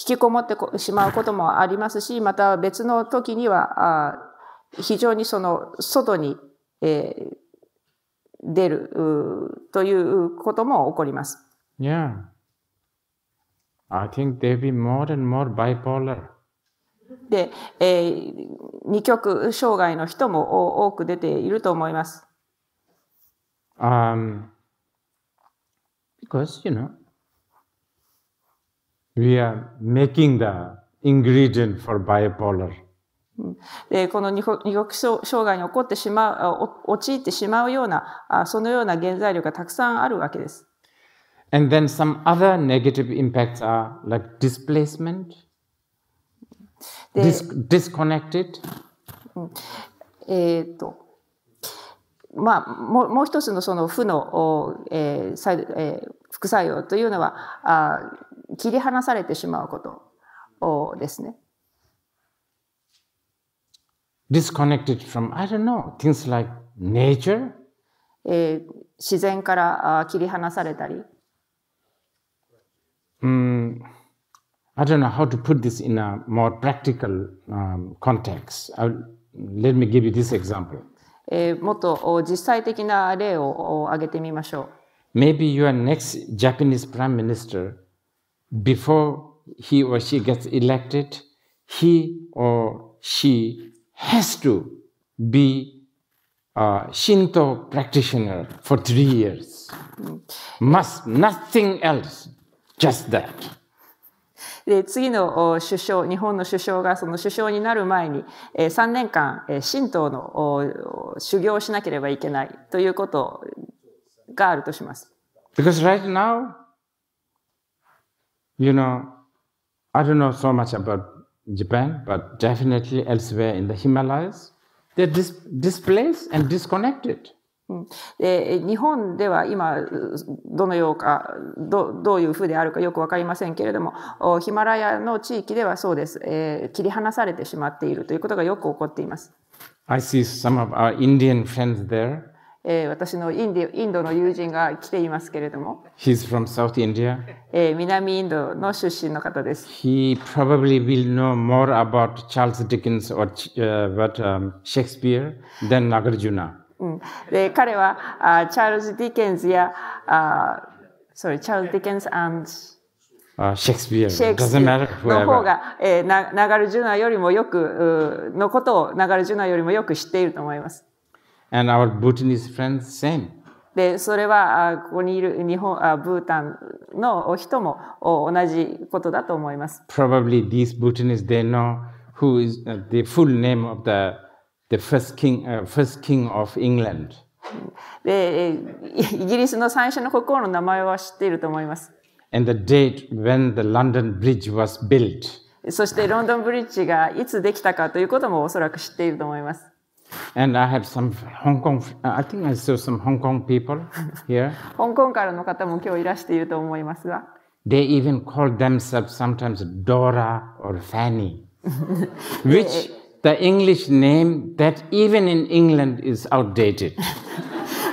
引きこもってしまうこともありますし、また別の時には、あ非常にその外に、えー、出るうということも起こります。Yeah. I think they've b e more and more bipolar. で、えー、二極障害の人も多く出ていると思います。Um, because, you know, we are making the ingredient for bipolar. でこの二極障害に起こってしまう、陥ってしまうような、そのような原材料がたくさんあるわけです。And then some other negative impacts are like displacement. で、disconnected? えっと、まあ、もうもう一つのその負の、えーえー、副作用というのはあ切り離されてしまうことですね。disconnected from, I don't know, things like nature? えー、自然から切り離されたり。うん I don't know how to put this in a more practical um, context. I'll, uh, let me give you this example. Uh, Maybe your next Japanese Prime Minister, before he or she gets elected, he or she has to be a Shinto practitioner for three years. Mm. Must nothing else, just that. で次の首相日本の首相がその首相になる前に3年間神道の修行をしなければいけないということがあるとします。Because right now, you know, I don't know so much about Japan, but definitely elsewhere in the Himalayas, they're dis displaced and disconnected. で日本では今どのようかどどういうふうであるかよくわかりませんけれどもヒマラヤの地域ではそうです、えー、切り離されてしまっているということがよく起こっています。I see some of our Indian friends there. え私のインディインドの友人が来ていますけれども、He's from South India. え南インドの出身の方です。He probably will know more about Charles Dickens or、uh, but, um, Shakespeare than Nagarjuna. うん、で彼はあチャールズ・ディケンズやあ sorry チャールズ・ディケンズ and シェイクスピアシェイクスピアの方が、えー、なナガルジュナよりもよくのことをナガルジュナよりもよく知っていると思います。And our Bhutanese friends same. でそれはあここにいる日本あブータンの人もお同じことだと思います。Probably these Bhutanese they know who is the full name of the the first king,、uh, first king of England. で、イギリスの最初の国王の名前は知っていると思います。And the date when the London Bridge was built. そしてロンドンブリッジがいつできたかということもおそらく知っていると思います。And I have some Hong Kong, I think I saw some Hong Kong people here. 香港からの方も今日いらしていると思いますが。They even call themselves sometimes Dora or Fanny, which the English name that even in England is outdated.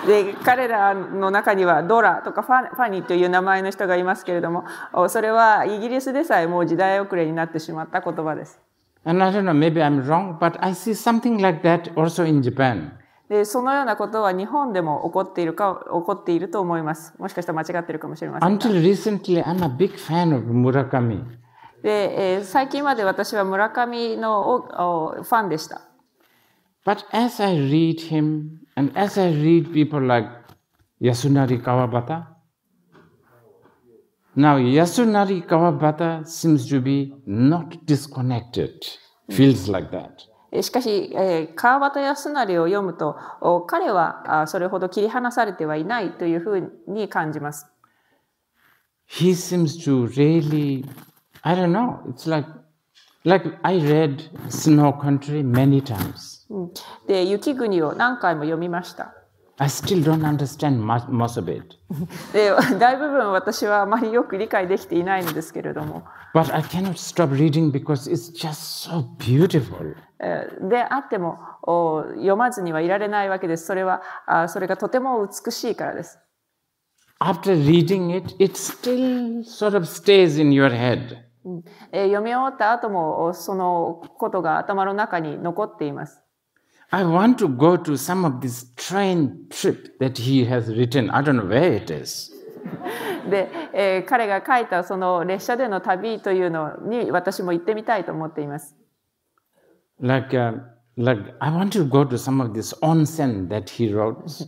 で彼らの中にはドラとかファファニーという名前の人がいますけれどもそれはイギリスでさえもう時代遅れになってしまった言葉です。でそのようなことは日本でも起こっているか起こっていると思います。もしかしたら間違ってるかもしれません。で、えー、最近まで私は村上のファンでした。But as I read him and as I read people like Yasunari Kawabata, now Yasunari Kawabata seems to be not disconnected, feels like that. しかし、えー、川端康成を読むと彼はあそれほど切り離されてはいないというふうに感じます。He seems to really I don't know. It's like like I read Snow Country many times. で雪国を何回も読みました。I still don't understand m o s t of it. で大部分私はあまりよく理解できていないんですけれども。But I cannot stop reading because it's just so beautiful. であっても読まずにはいられないわけです。それはあそれがとても美しいからです。After reading it, it still sort of stays in your head. えー、読み終わった後もそのことが頭の中に残っています。I want to go to some of this train trip that he has written. I don't know where it is. で、えー、彼が書いたその列車での旅というのに私も行ってみたいと思っています。Like, uh, like I want to go to some of this onsen that he wrote.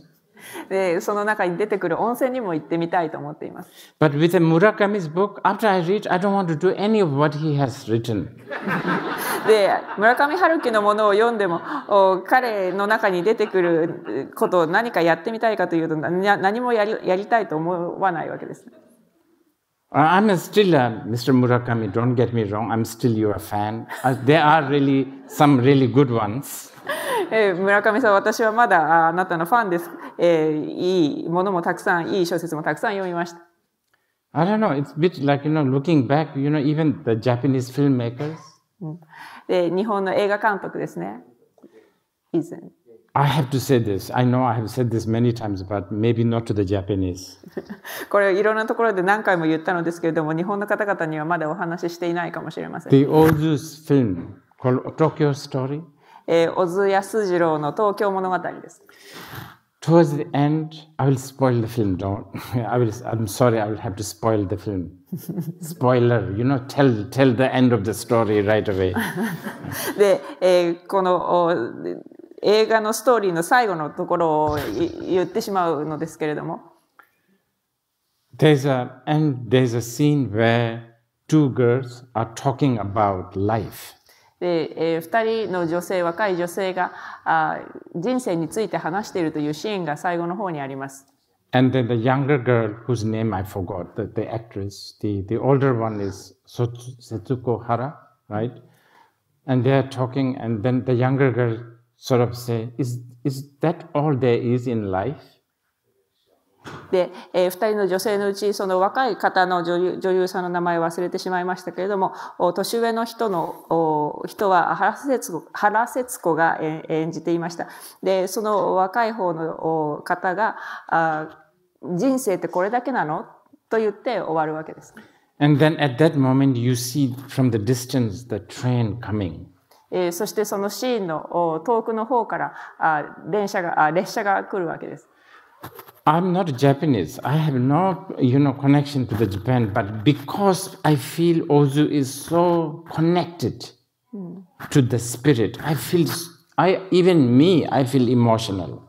で、その中に出てくる温泉にも行ってみたいと思っています。But with Murakami's book, after I read, I don't want to do any of what he has written. で、村上春樹のものを読んでも、彼の中に出てくることを何かやってみたいかというと、何もやりやりたいと思わないわけです。I'm still a Mr. Murakami, don't get me wrong, I'm still your fan. There are really some really good ones. えー、村上さん私はまだあなたのファンです、えー、いいものもたくさんいい小説もたくさん読みました I don't know it's a bit like you know looking back you know even the Japanese filmmakers で日本の映画監督ですね以前 I have to say this. I know I have said this many times, but maybe not to the Japanese. これいろんなところで何回も言ったのですけれども、日本の方々にはまだお話ししていないかもしれません。The oldest film called Tokyo Story. えー、小津安二郎の東京物語です。Towards the end, I will spoil the film. Don't. I will. I'm sorry. I will have to spoil the film. Spoiler. You know, tell tell the end of the story right away. で、えー、この映画のストーリーの最後のところを言ってしまうのですけれども。There's a and there's a scene where two girls are talking about life. で、えー、2人の女性若い女性があ人生について話しているというシーンが最後の方にあります。And then the younger girl, whose name I forgot, the, the actress, the, the older one is Setsuko Hara, right? And they are talking, and then the younger girl sort of say, is, is that all there is in life? で、えー、2人の女性のうちその若い方の女優女優さんの名前忘れてしまいましたけれども年上の人の人は原節子原節子が演じていました。でその若い方の方があ人生ってこれだけなのと言って終わるわけです。And then at that moment you see from the distance the train coming. えー、そしてそのシーンの遠くの方からあ電車があ列車が来るわけです。I'm not Japanese. I have no, you know, connection to the Japan, but because I feel Ozu is so connected mm. to the spirit, I feel, I even me, I feel emotional.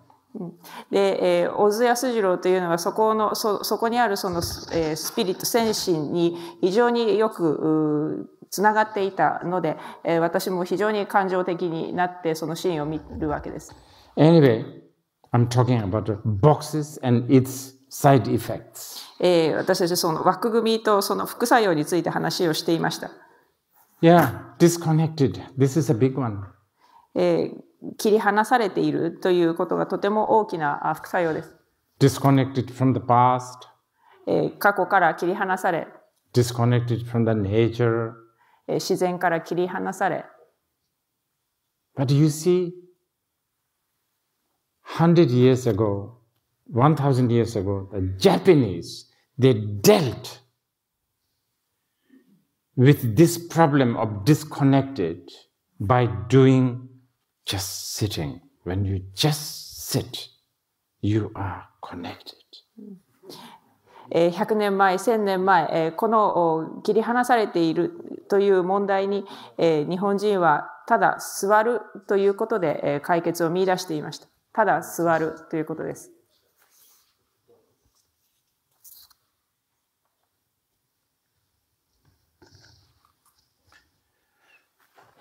で、えー、小津安二郎というのはそこのそそこにあるその、えー、スピリット精神に非常によくつながっていたので、えー、私も非常に感情的になってそのシーンを見るわけです。Anyway, I'm talking about the boxes and its side effects. えー、私たちその枠組みとその副作用について話をしていました。Yeah, disconnected. This is a big one. えー、切り離されているということがとても大きな副作用です。Disconnected from the past. えー、過去から切り離され。Disconnected from the nature. えー、自然から切り離され。But you see, 100 years ago, 1000 years ago, the Japanese, they dealt with this problem of disconnected by doing just sitting. When you just sit, you are connected. 100年前1000年前この切り離されているという問題に日本人はただ座るということで解決を見出していました。ただ座るということです。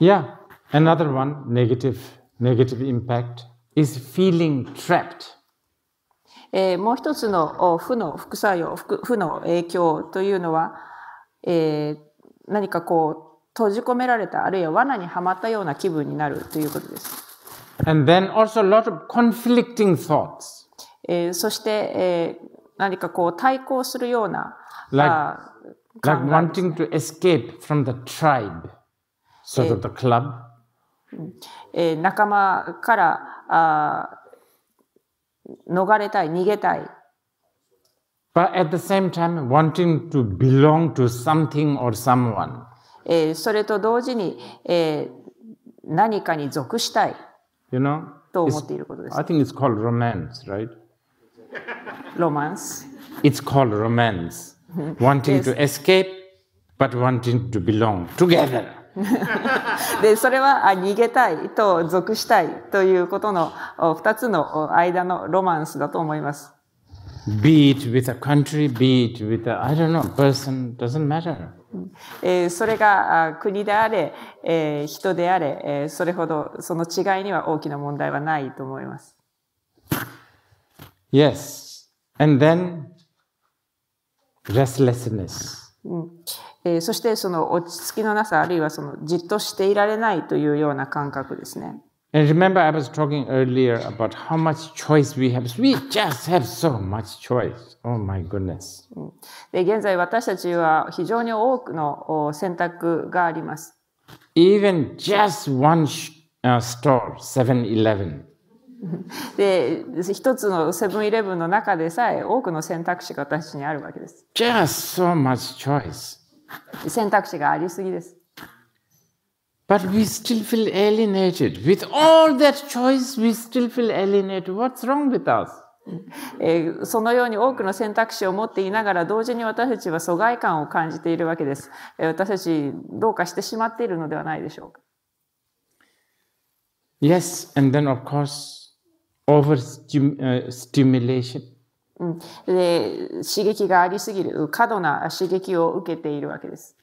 Yeah, another one negative negative impact is feeling trapped. えー、もう一つの負の副作用負の影響というのは、えー、何かこう閉じ込められたあるいは罠にはまったような気分になるということです。And then also a lot of conflicting thoughts. えー、そして、えー、何かこう対抗するような。Like, like wanting to escape from the tribe, sort of the club. えー、仲間からあ逃れたい、逃げたい。But at the same time, wanting to belong to something or someone. えー、それと同時に、えー、何かに属したい。You know? と思っていることです。I think it's called romance, right? ロマンス。It's called romance. Wanting to escape, but wanting to belong together. でそれは逃げたいと属したいということの2つの間のロマンスだと思います。Be it with a country, be it with a, I don't know, person, doesn't matter. えそれが国であれ、え人であれ、えそれほどその違いには大きな問題はないと思います。Yes. And then restlessness. えー、そしてその落ち着きのなさあるいはそのじっとしていられないというような感覚ですね。And remember, I was talking earlier about how much choice we have. We just have so much choice. Oh my goodness. で、現在私たちは非常に多くの選択があります。Even just one、uh, store, 7-Eleven. で、一つのセブンイレブンの中でさえ多くの選択肢が私にあるわけです。Just so much choice. 選択肢がありすぎです。But we still feel alienated. With all that choice, we still feel alienated. What's wrong with us? えー、そのように多くの選択肢を持っていながら同時に私たちは疎外感を感じているわけです。えー、私たちどうかしてしまっているのではないでしょうか。Yes, and then of course, overstimulation. うん、で刺激がありすぎる過度な刺激を受けているわけです。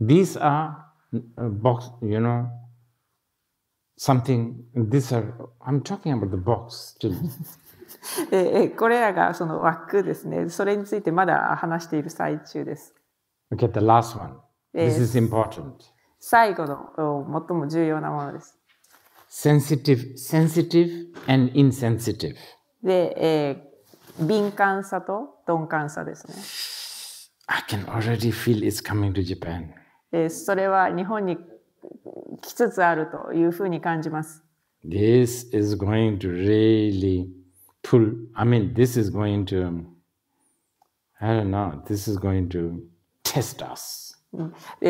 These are box, you know, something, t h i s are, I'm talking about the box t o o ええこれらがその枠ですね。それについてまだ話している最中です。Okay, the last one. This is important. 最後の最も重要なものです。sensitive, sensitive and insensitive. で、えー、敏感さと鈍感さですね。I can already feel it's coming to Japan. それは日本に来つつあるというふうに感じます。This is going to really pull, I mean, this is going to, I don't know, this is going to test us.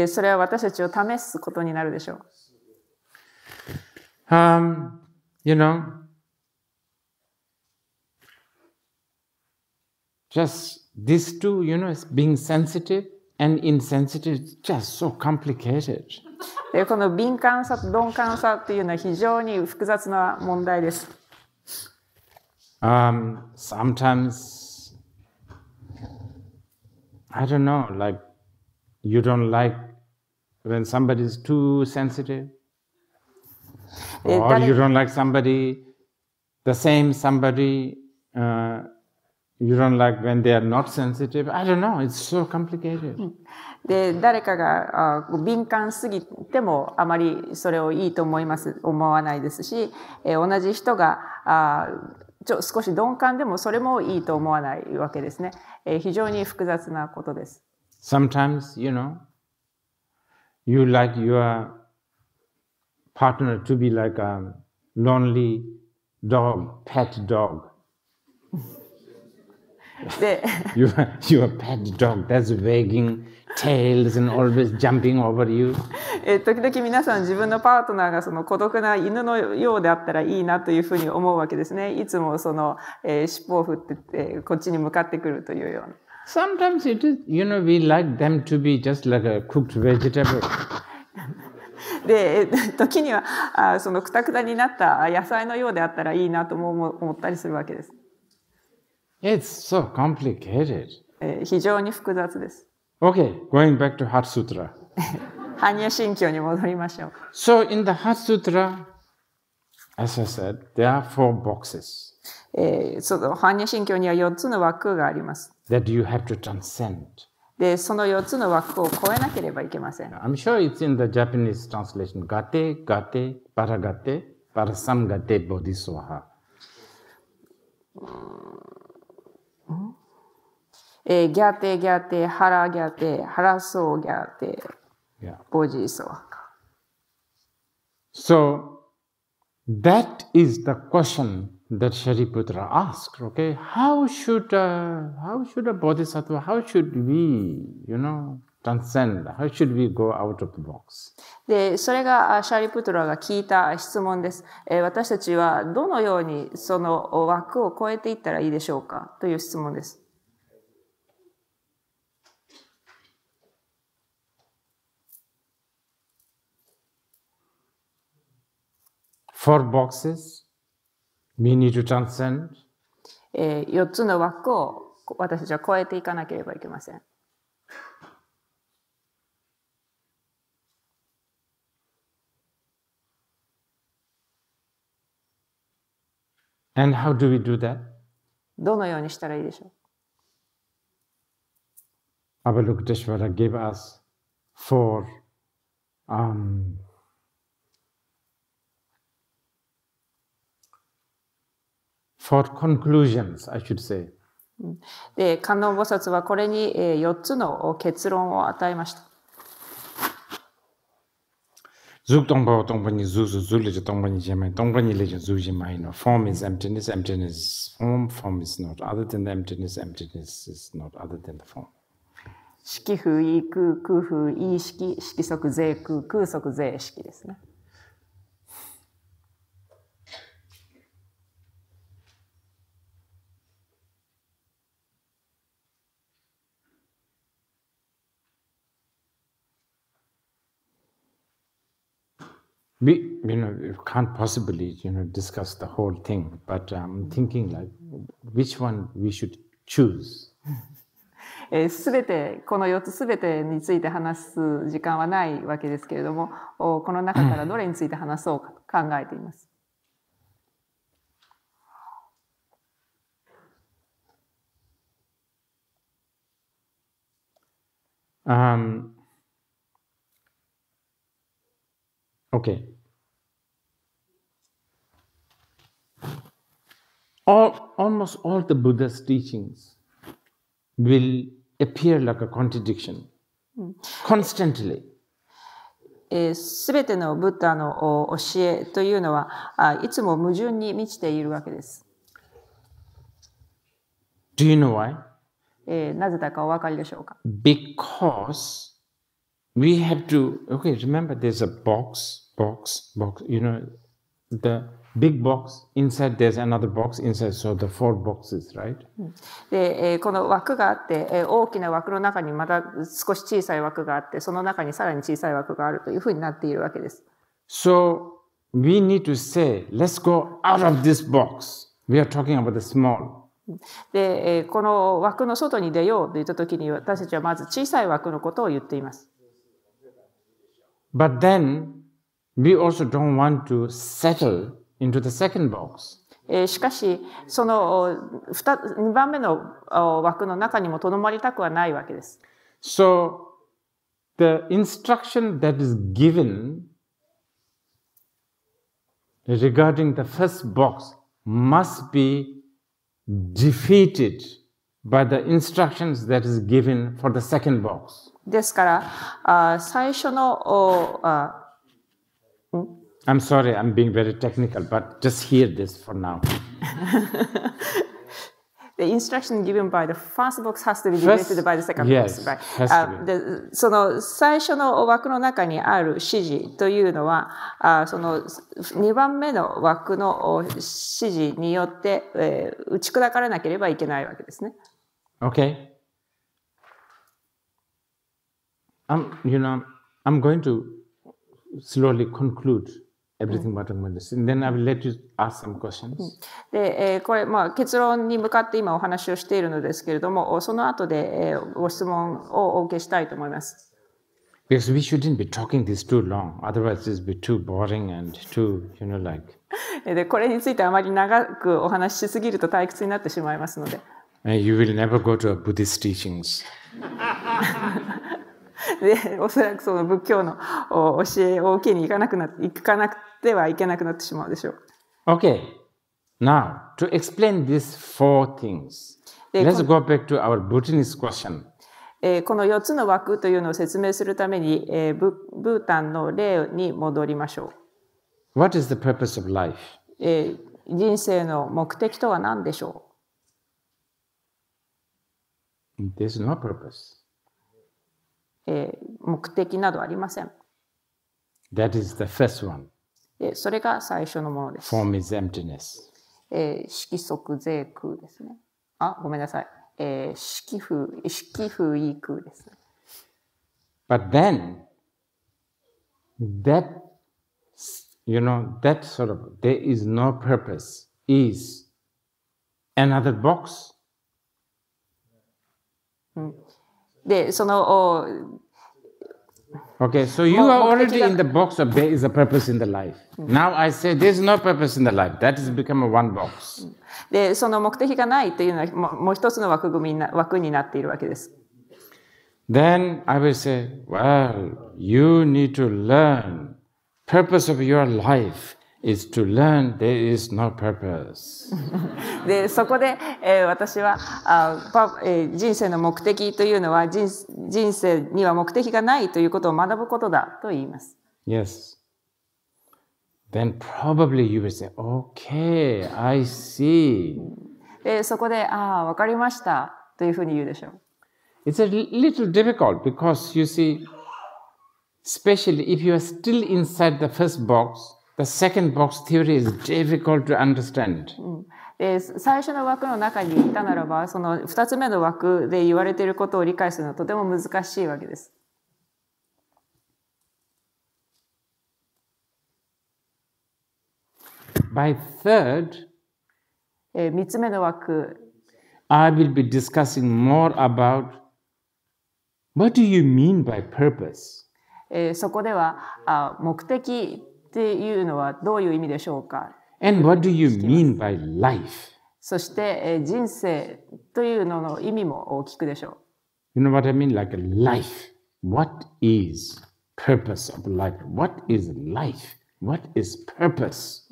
それは私たちを試すことになるでしょう。Um, you know, just these two, you know, being sensitive and insensitive, just so complicated. でこの敏感さと鈍感さというのは非常に複雑な問題です。Um, sometimes, I don't know, like you don't like when somebody is too sensitive, eh, or you don't like somebody, the same somebody. Uh, You don't like when they are not sensitive. I don't know. It's so complicated. で、誰かがあ敏感すぎてもあまりそれをいいと思います、思わないですし、え同じ人があちょ少し鈍感でもそれもいいと思わないわけですね。え非常に複雑なことです。Sometimes, you know, you like your partner to be like a lonely dog, pet dog. で you, your pet dog that's wagging tails and always jumping over you え時々皆さん自分のパートナーがその孤独な犬のようであったらいいなというふうに思うわけですねいつもその、えー、尻尾を振って、て、こっちに向かってくるというような Sometimes it is, you know, we like them to be just like a cooked vegetable. で時にはあそのくたくたになった野菜のようであったらいいなとも思ったりするわけです。It's so complicated. 非常に複雑です。Okay, going back to Heart Sutra. 般若心経に戻りましょう。So in the Heart Sutra, as I said, there are four boxes. えー、その般若心経には4つの枠があります。That you have to transcend. で、その4つの枠を超えなければいけません。I'm sure it's in the Japanese translation. Gate, gate, paragate, parasamgate, bodhisattva. えー、ギャテギャテ、ハラギャテ、ハラソギャテ、ボジソワカ。So, that is the question that Shariputra asked, okay? How should, a, how should a bodhisattva, how should we, you know, transcend? How should we go out of the box? で、それがシャリプトラが聞いた質問です。えー、私たちはどのようにその枠を超えていったらいいでしょうかという質問です。Four boxes we need to transcend. えー、4つの枠を私たちは超えていかなければいけません。And how do we do that? どのようにしたらいいでしょう a b a l u k i e s h w a r a gave us four、um, four conclusions, I should say. で、観音菩薩はこれに4つの結論を与えました。色風、異空、空風、異色、色即、税空、空即、税色ですね。we you know we can't possibly you know discuss the whole thing but i'm thinking like which one we should choose えすべてこの4つすべてについて話す時間はないわけですけれどもおこの中からどれについて話そうかと考えています。um, Okay. l l almost all the Buddha's teachings will appear like a contradiction constantly. すべてのブッダの教えというのはいつも矛盾に満ちているわけです。Do you know why? なぜだかお分かりでしょうか ?Because we have to, okay, remember there's a box box, box, you know, the big box, inside there's another box, inside, so the four boxes, right? で、えー、この枠があって、えー、大きな枠の中にまた少し小さい枠があって、その中にさらに小さい枠があるというふうになっているわけです。So, we need to say, let's go out of this box. We are talking about the small. で、えー、この枠の外に出ようと言ったときに、私たちはまず小さい枠のことを言っています。But then, We also don't want to settle into the second box. しかし、その2番目の枠の中にもとどまりたくはないわけです。So, the instruction that is given regarding the first box must be defeated by the instructions that is given for the second box. ですから、最初の I'm sorry, I'm being very technical, but just hear this for now. the instruction given by the first box has to be deleted by the second box. has to be. その最初の枠の中にある指示というのは、あその2番目の枠の指示によって、えー、打ち砕かれなければいけないわけですね。Okay. I'm, you know, I'm going to slowly conclude everything but mindless. And then I will let you ask some questions. で、えー、これ、まあ、結論に向かって今お話をしているのですけれども、その後で、えー、ご質問をお受けしたいと思います。Because we shouldn't be talking this too long, otherwise this will be too boring and too, you know, like. で、これについてあまり長くお話ししすぎると退屈になってしまいますので。You will never go to a Buddhist teachings. でおそらくその仏教の教えを受けに行かなくなて行かなくてはいけなくなってしまうでしょう。Okay. Now, to explain these four things, let's go back to our Bhutanese question. えこの4つの枠というのを説明するために、えー、ブブータンの例に戻りましょう。What is the purpose of life? えー、人生の目的とは何でしょう There's no purpose. えー、目的などありません。That is the first one. それが最初のものです。Form is emptiness. えー、色即税空ですね。あ、ごめんなさい。えー、色風、色風異空ですね。But then, that, you know, that sort of, there is no purpose, is another box. うんで、その、Okay, so you are already in the box of there is a purpose in the life. Now I say there's no purpose in the life. That has become a one box. で、その目的がないというのはももう一つの枠組みな枠になっているわけです。Then I will say, well, you need to learn purpose of your life. is to learn there is no purpose. でそこで、えー、私はあパ、えー、人生の目的というのは人人生には目的がないということを学ぶことだと言います。Yes. Then probably you will say, okay, I see. でそこで、ああ、わかりましたというふうに言うでしょう。It's a little difficult because you see, especially if you are still inside the first box, The second box theory is difficult to understand. で最初の枠の中にいたならばその二つ目の枠で言われていることを理解するのはとても難しいわけです。By third, 三つ目の枠 I will be discussing more about what do you mean by purpose? そこでは目的っていうのはどういう意味でしょうか And what do you mean by life? そして、え人生というのの意味も大きくでしょう。You know what I mean? Like life. What is purpose of life? What is life? What is purpose?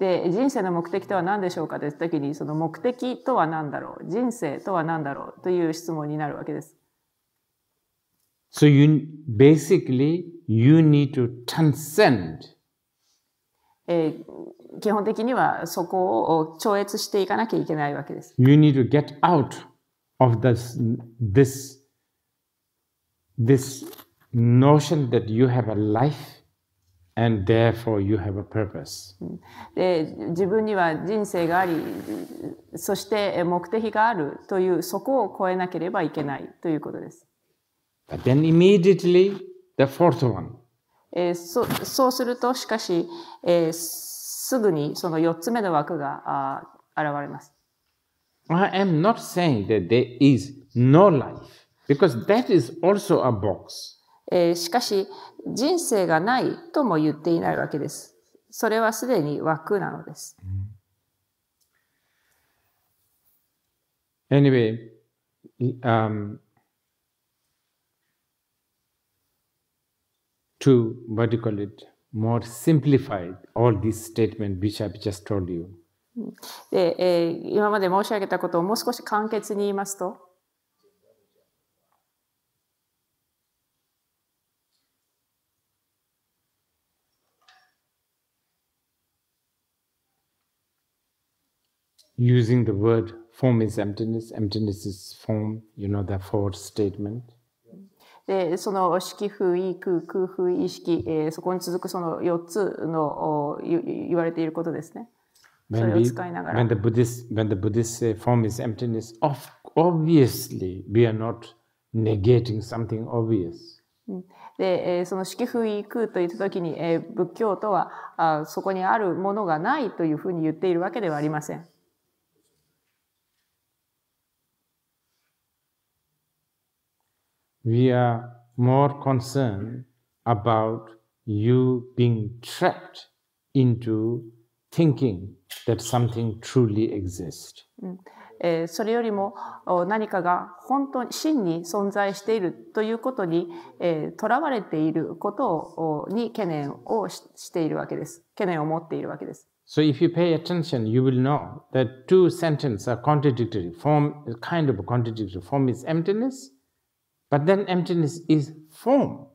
で、人生の目的とは何でしょうかというに、その目的とは何だろう人生とは何だろうという質問になるわけです。So you basically you need to transcend えー、基本的にはそこを超越していかなきゃいけないわけです。You need to get out of this, this, this notion that you have a life And therefore you have a purpose. で自分には人生がありそして目的があるというそこを超えなければいけないということです。But then immediately the fourth one. えー、そそうすると、しかし、えー、すぐにその4つ目の枠があ現れます。I am not saying that there is no life, because that is also a box. えー、しかし、人生がないとも言っていないわけです。それはすでに枠なのです。Anyway, um, to what do you call it more simplified all these statements which I've just told you. で、えー、今まで申し上げたことをもう少し簡潔に言いますと、using the word form is emptiness, emptiness is form, you know, the fourth statement. で、その、四風、意空、空風、意識、えそこに続くその四つの言われていることですね。それを使いながら。で、その式風、意空といったときに、え仏教とはあそこにあるものがないというふうに言っているわけではありません。we are more concerned about you being trapped into thinking that something truly exists. えー、それよりも何かが本当に真に存在しているということにとら、えー、われていることをに懸念をししているわけです。懸念を持っているわけです。So if you pay attention, you will know that two sentences are contradictory. Form, kind of contradictory. Form is emptiness. But then emptiness is form.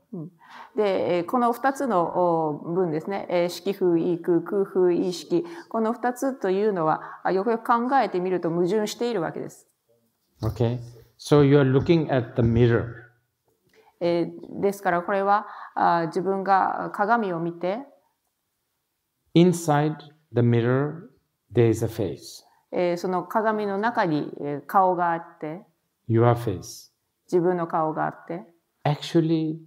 でこの2つの文ですね色風意空空風意識この2つというのはよくよく考えてみると矛盾しているわけです。Okay. So you are looking at the mirror. えですからこれはあ自分が鏡を見て Inside the mirror there is a face. えその鏡の中に顔があって Your face. 自分の顔があって。Actually,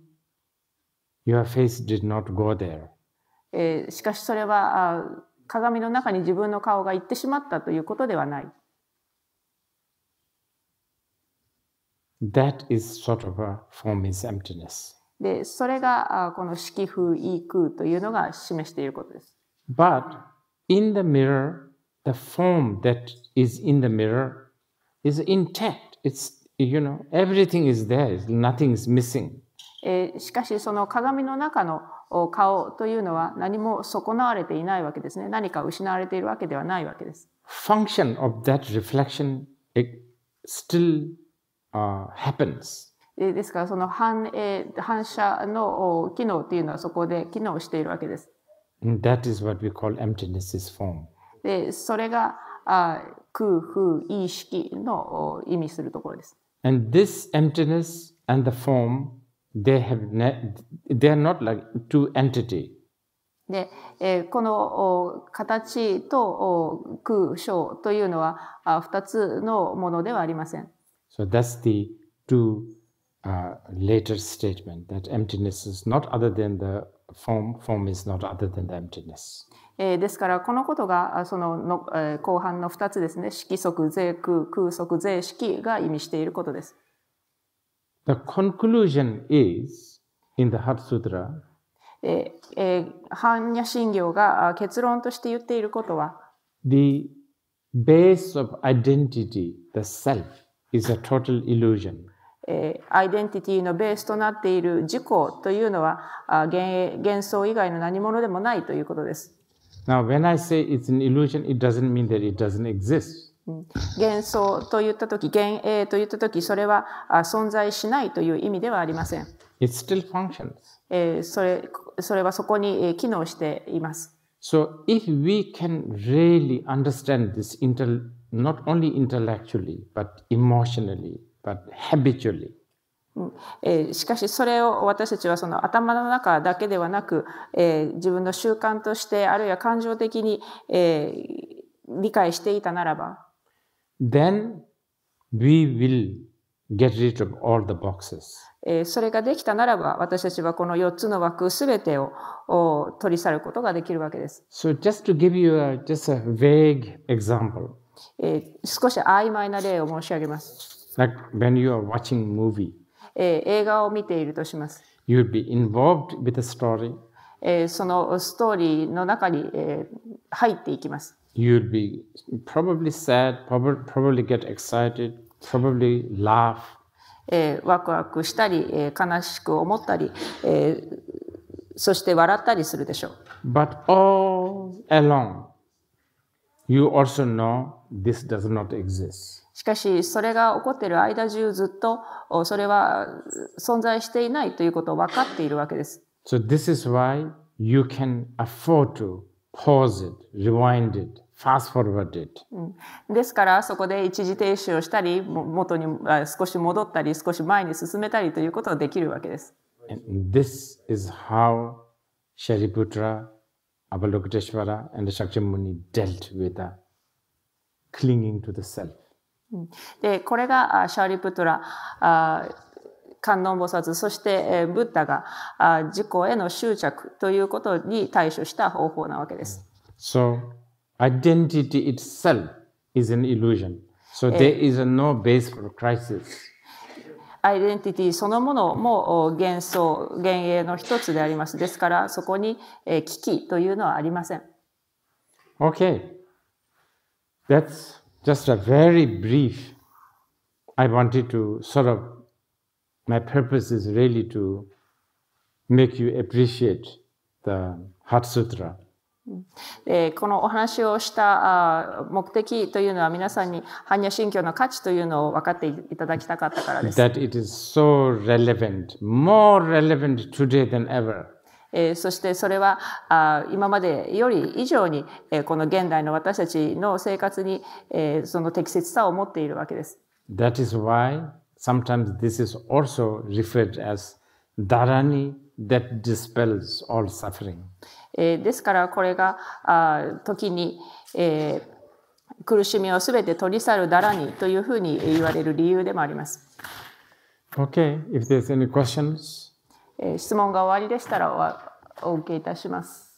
your face did not go there. えー、しかしそれはあ鏡の中に自分の顔が行ってしまったということではない。That is sort of a formless emptiness. で、それがあこの色風、異空というのが示していることです。But in the mirror, the form that is in the mirror is intact. It's You know, everything is there. Nothing is missing. しかしその鏡の中の顔というのは何も損なわれていないわけですね。何か失われているわけではないわけです。Function of that reflection still、h a p p e n s ですからその反,、え反射の機能というのはそこで機能しているわけです。that is what we call emptiness's form. でそれが空風意識の意味するところです。And this emptiness and the form, they, have they are not like two entity. てえーこの形と空章というのは that's the two、uh, later statement that emptiness is not other than the form, form is not other than the emptiness. えー、ですからこのことがそのの、えー、後半の2つですね色即税空空即税式が意味していることです。The conclusion is in the Heart Sutra えー、えー、般若心経が結論として言っていることは The base of identity, the self, is a total illusion. アイデンティティのベースとなっている自己というのは幻幻想以外の何者でもないということです。Now, when I say it's an illusion, it doesn't mean that it doesn't exist. 幻想と言ったとき、幻影と言ったとき、それは存在しないという意味ではありません。It eh, still functions. えー、それそれはそこに機能しています。So eh, if we can really understand this not only intellectually, but emotionally, but habitually, えー、しかしそれを私たちはその頭の中だけではなく、えー、自分の習慣としてあるいは感情的に、えー、理解していたならば Then we will get rid of all the boxes. えそれができたならば私たちはこの4つの枠すべてをを取り去ることができるわけです。So just to give you a, just a vague example. え少し曖昧な例を申し上げます。Like when you are watching movie. えー、映画を見ているとします。You'd be involved with the story. えー、そのストーリーの中に、えー、入っていきます。You'd be probably sad, probably get excited, probably laugh. えー、ワクワクしたり、えー、悲しく思ったり、えー、そして笑ったりするでしょう。But all along, you also know this does not exist. しかし、それが起こっている間中ずっと、それは存在していないということを分かっているわけです。So this is why you can afford to pause it, rewind it, fast forward it. ですから、そこで一時停止をしたり、元に少し戻ったり、少し前に進めたりということができるわけです。And this is how Shariputra, Avalokiteshvara and Shakyamuni dealt with the clinging to the self. で、これがシャーリプトラ、観音菩薩、そしてブッダが自己への執着ということに対処した方法なわけです。So, identity itself is an illusion. So there is no base for crisis. アイデンティティそのものも幻想、幻影の一つであります。ですから、そこに危機というのはありません。Okay. That's just a very brief, I wanted to sort of, my purpose is really to make you appreciate the Heart Sutra. Mm. えー、このお話をしたあ目的というのは皆さんに般若心経の価値というのを分かっていただきたかったからです。That it is so relevant, more relevant today than ever. えー、そしてそれはあ今までより以上に、えー、この現代の私たちの生活に、えー、その適切さを持っているわけです。That is why sometimes this is also referred as dharani that dispels all suffering. えー、ですからこれがあ時に、えー、苦しみをすべて取り去るダラニというふうに言われる理由でもあります。Okay, if there's any questions. えー、質問が終わりでしたらお受けいたします。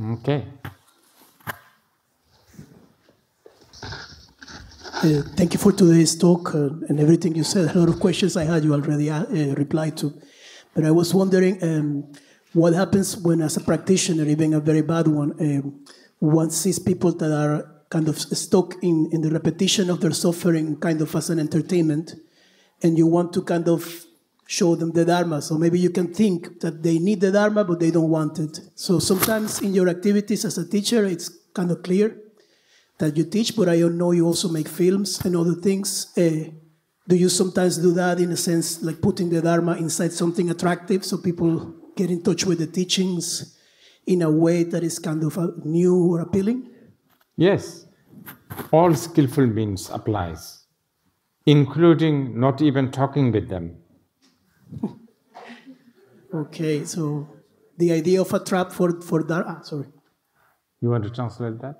Okay. Uh, thank you for today's talk uh, and everything you said. A lot of questions I had you already uh, replied to. But I was wondering um, what happens when, as a practitioner, even a very bad one, um, one sees people that are kind of stuck in, in the repetition of their suffering, kind of as an entertainment, and you want to kind of show them the Dharma. So maybe you can think that they need the Dharma, but they don't want it. So sometimes in your activities as a teacher, it's kind of clear that you teach, but I know you also make films and other things. Uh, do you sometimes do that in a sense, like putting the Dharma inside something attractive so people get in touch with the teachings in a way that is kind of new or appealing? Yes, all skillful means applies, including not even talking with them okay, so the idea of a trap for, for Dharma. Ah, sorry. You want to translate that?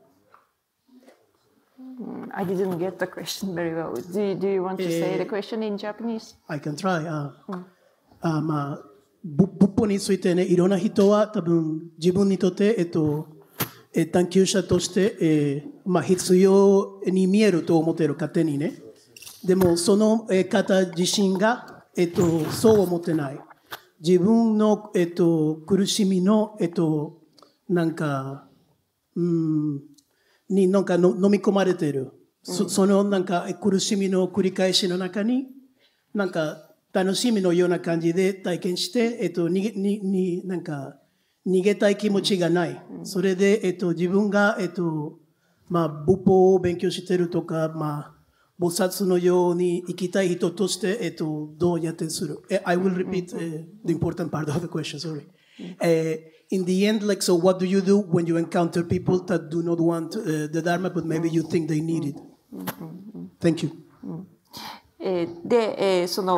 I didn't get the question very well. Do you, do you want to say the question in Japanese? I can try. あ、あまあ、仏法についてね、いろんな人は多分自分にとって、えっと、探求者として、えーまあ、必要に見えると思っている勝手にね。でもその方自身がえっと、そう思ってない。自分の、えっと、苦しみの、えっと、なんか、うん、になんかの飲み込まれてる。そそのなんか苦しみの繰り返しの中に、なんか楽しみのような感じで体験して、えっと、に、に、に、なんか、逃げたい気持ちがない。それで、えっと、自分が、えっと、まあ、仏法を勉強してるとか、まあ、菩薩のように生きたい人として、えっと、どうやってする I will repeat、uh, eh, the important part of the question, sorry. Eh, in the end, like, so what do you do when you encounter people that do not want eh, the Dharma, but maybe you think they need it? Thank you. で、えー、その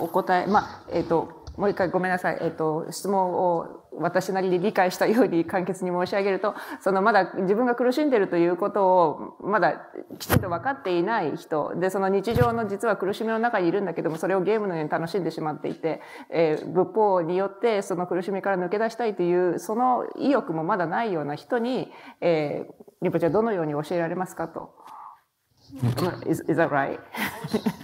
おお答え、まあえーと、もう一回ごめんなさい、えっ、ー、と、質問を私なりに理解したように簡潔に申し上げると、そのまだ自分が苦しんでるということを、まだきちんと分かっていない人、で、その日常の実は苦しみの中にいるんだけども、それをゲームのように楽しんでしまっていて、えー、仏法によってその苦しみから抜け出したいという、その意欲もまだないような人に、えー、リポちゃんどのように教えられますかと。Is, is that right?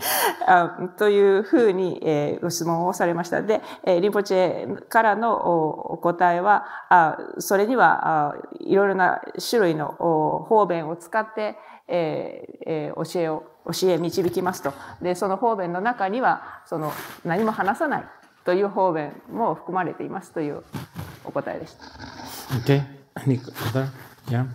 というふうに、えー、ご質問をされましたで、えー、リンポチェからのお答えはあそれにはあいろいろな種類のお方便を使って、えーえー、教えを教え導きますとでその方便の中にはその何も話さないという方便も含まれていますというお答えでした。Okay. Any other? Yeah.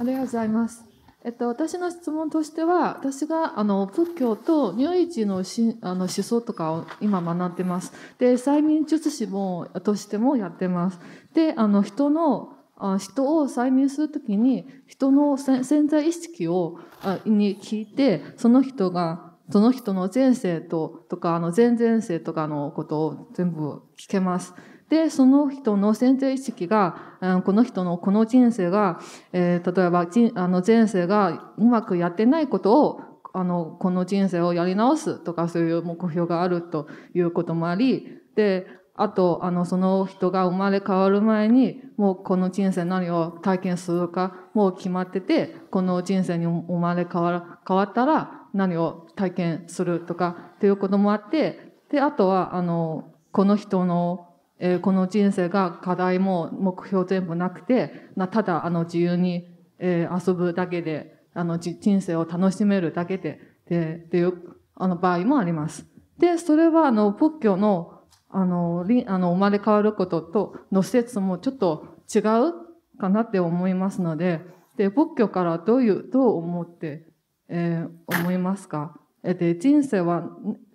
ありがとうございます。えっと、私の質問としては、私があの仏教とニ一のしあの思想とかを今学んでます。で、催眠術師もとしてもやってます。で、あの人のあ人を催眠するときに人の潜在意識をあに聞いて、その人がその人の前世ととかあの前々世とかのことを全部聞けます。で、その人の潜在意識が、この人のこの人生が、えー、例えば人あの前世がうまくやってないことをあのこの人生をやり直すとかそういう目標があるということもありであとあのその人が生まれ変わる前にもうこの人生何を体験するかもう決まっててこの人生に生まれ変わ変わったら何を体験するとかということもあってであとはあのこの人のえー、この人生が課題も目標全部なくて、なただあの自由に、えー、遊ぶだけで、あの人生を楽しめるだけで、で、っていうあの場合もあります。で、それはあの仏教のあの、あの生まれ変わることとの説もちょっと違うかなって思いますので、で、仏教からどういう、どう思って、えー、思いますかで、人生は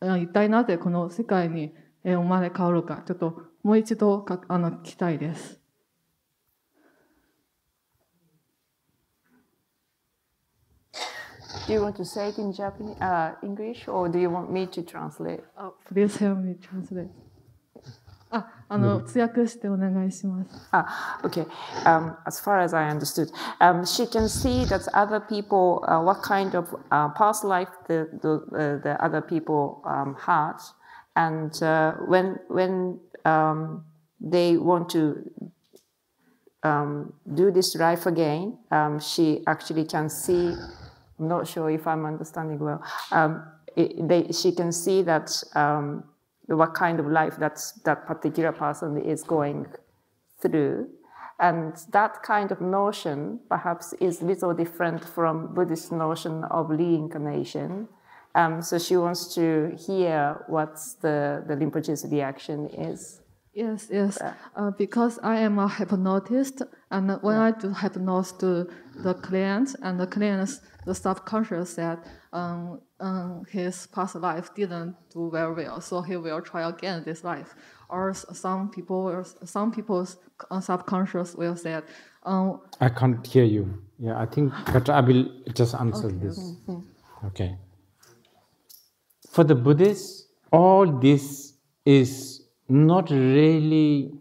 一体なぜこの世界に生まれ変わるか、ちょっともう一度かあの聞きたいです。Do you want to say it in Japanese, uh, English, or do you want me to translate? Uh, please help me translate. Ah, okay. Um, as far as I understood, um, she can see that other people, uh, what kind of uh, past life the the, uh, the other people um, had, and uh, when when um, they want to um, do this life again. Um, she actually can see. I'm not sure if I'm understanding well. Um, it, they, she can see that um, what kind of life that that particular person is going through. And that kind of notion perhaps is little different from Buddhist notion of reincarnation, um, so she wants to hear what the, the Rinpoche's reaction is. Yes, yes. Uh, because I am a hypnotist, and when yeah. I do hypnosis to the clients, and the clients, the subconscious said um, um, his past life didn't do very well, so he will try again this life. Or some people, or some people's subconscious will say, um, "I can't hear you." Yeah, I think I will just answer okay. this. Okay for the Buddhists, all this is not really,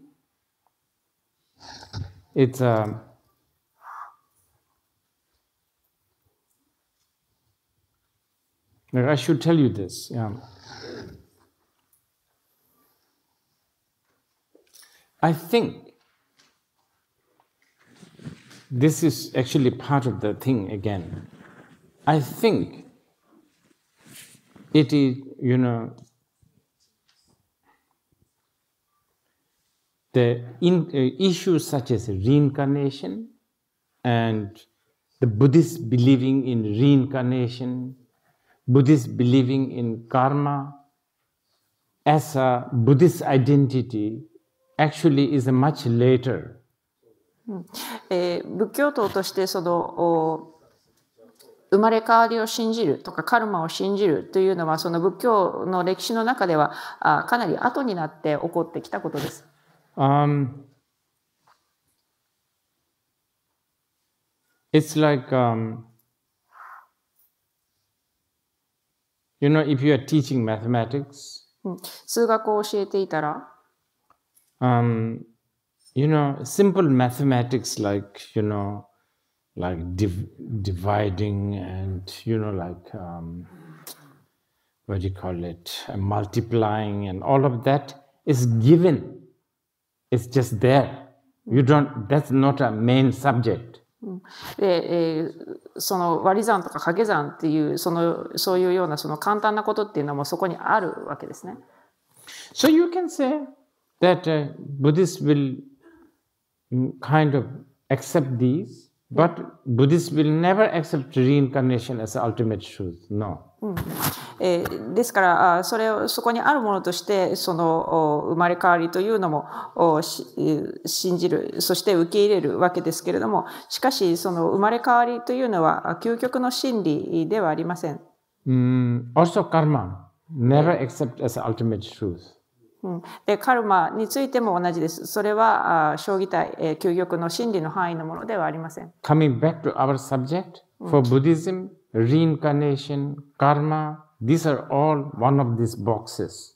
it's a, um, I should tell you this. Yeah. I think this is actually part of the thing again. I think it is, you know, the in, uh, issues such as reincarnation and the Buddhists believing in reincarnation, Buddhists believing in karma as a Buddhist identity actually is a much later hmm. eh, 生まれ変わりを信じるとかカルマを信じるというのはその仏教の歴史の中ではかなり後になって起こってきたことです。Um, it's like, um, you know, if you are teaching mathematics, 数学を教えていたら、um, you know, simple mathematics like, you know, like div dividing and you know like um, what do you call it and uh, multiplying and all of that is given it's just there you mm. don't that's not a main subject で、えー、その割り算とか掛け算っていうそのそういうようなその簡単なことっていうのもそこにあるわけですね。So mm. eh, eh, you can say that、uh, Buddhists will mm, kind of accept these But Buddhists will never accept reincarnation as ultimate truth. No. うえー、ですからあそれそこにあるものとしてそのお生まれ変わりというのもおし信じるそして受け入れるわけですけれどもしかしその生まれ変わりというのは究極の真理ではありません。Mm, also karma never accept as ultimate truth. うん、でカルマについても同じです。それは将棋体、え究極の真理の範囲のものではありません。Coming back to our subject for Buddhism, reincarnation, karma, these are all one of these boxes.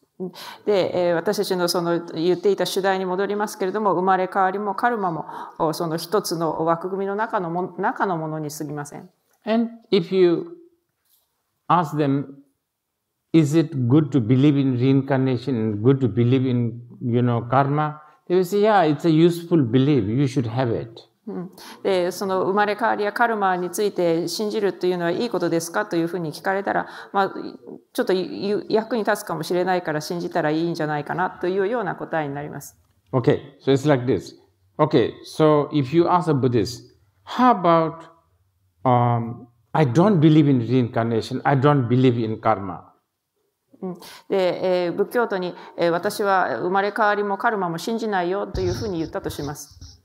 で、え私たちのその言っていた主題に戻りますけれども、生まれ変わりもカルマもその一つの枠組みの中のも中のものにすぎません。And if you ask them is it good to believe in reincarnation, and good to believe in, you know, karma? They will say, yeah, it's a useful belief. You should have it. でその生まれ変わりやカルマについて信じるというのはいいことですかというふうに聞かれたら、まあ、ちょっと役に立つかもしれないから信じたらいいんじゃないかなというような答えになります。Okay, so it's like this. Okay, so if you ask a Buddhist, how about、um, I don't believe in reincarnation, I don't believe in karma. で、えー、仏教徒に、えー、私は生まれ変わりもカルマも信じないよというふうに言ったとします。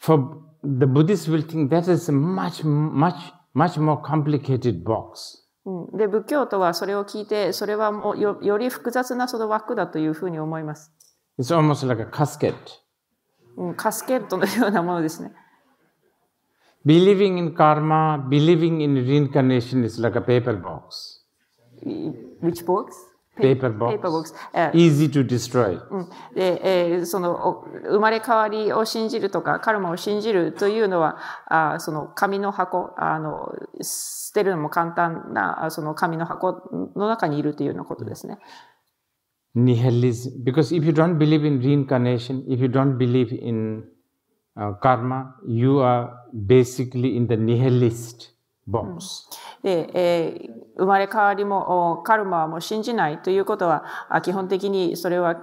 For the b u d d h i s t will think that is a much, much, much more complicated box. で、仏教徒はそれを聞いて、それはもうよより複雑なその枠だというふうに思います。It's almost like a casket. カスケットのようなものですね。Believing in karma, believing in reincarnation is like a paper box. which books? p ー p e r box, e a s y to destroy、で、えー、その生まれ変わりを信じるとかカルマを信じるというのはあその紙の箱あの捨てるのも簡単なその紙の箱の中にいるというようなことですね。Nihilism. Because if you don't believe in reincarnation, if you don't believe in、uh, karma, you are basically in the nihilist. bones. で、えー、生まれ変わりもカルマも信じないということは基本的にそれは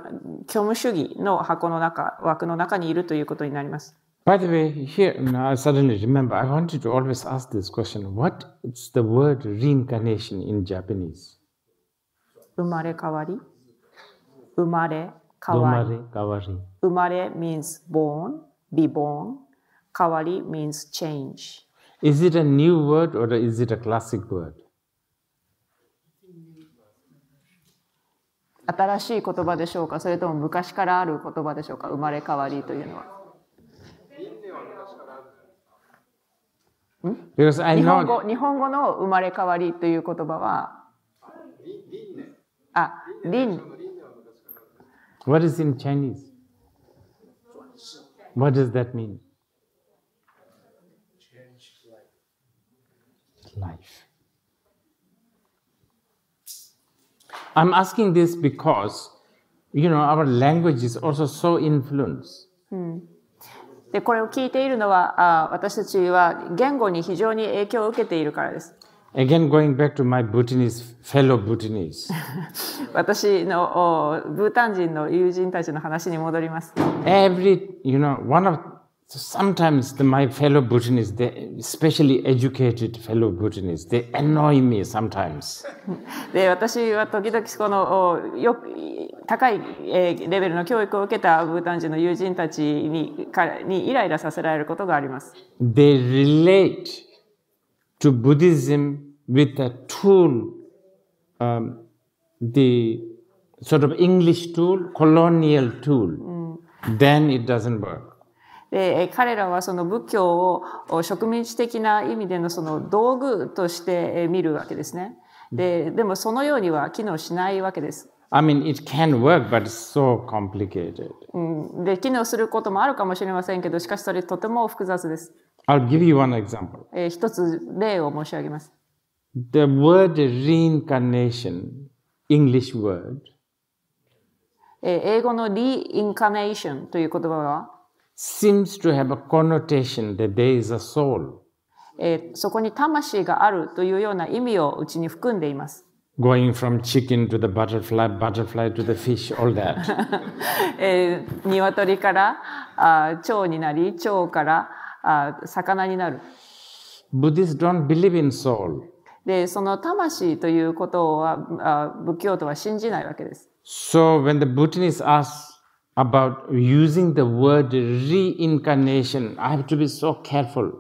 虚無主義の箱の中枠の中にいるということになります。By the way, here now I suddenly remember I wanted to always ask this question: What is the word reincarnation in Japanese? 生まれ変わり生まれ変わり生まれ変わり生まれ means born, be born. 変わり means change. Is it a new word or is it a classic word? 新しい言葉でしょうかそれとも昔からある言葉でしょうか生まれ変わりというのは。日本語日本語の生まれ変わりという言葉は、あ、リン。What is in Chinese? What does that mean? life. I'm asking this because, you know, our language is also so influenced. でこれを聞いているのはあ私たちは言語に非常に影響を受けているからです。Again, going back to my Bhutanese, fellow Bhutanese. 私のブータン人の友人たちの話に戻ります。Every, you know, one of So sometimes the, my fellow Bhutanese, especially educated fellow Bhutanese, they annoy me sometimes. で私は時々このよ高いレベルの教育を受けたブータン人の友人たちににイライラさせられることがあります。They relate to Buddhism with a tool,、um, the sort of English tool, colonial tool.、うん、Then it doesn't work. で彼らはその仏教を植民地的な意味でのその道具として見るわけですね。ででもそのようには機能しないわけです。I mean, it can work, but it's so complicated. で、機能することもあるかもしれませんけど、しかしそれとても複雑です。I'll give you one example. えー、一つ例を申し上げます。The word reincarnation, English word. えー、英語の reincarnation という言葉は seems to have a connotation that there is a soul. えー、そこに魂があるというような意味をうちに含んでいます。Going from chicken to the butterfly, butterfly to the fish, all that. えー、鶏からあ蝶になり、蝶からあ魚になる。Buddhists don't believe in soul. で、その魂ということはあ仏教徒は信じないわけです。So when the b u t a s e ask about using the word reincarnation. I have to be so careful.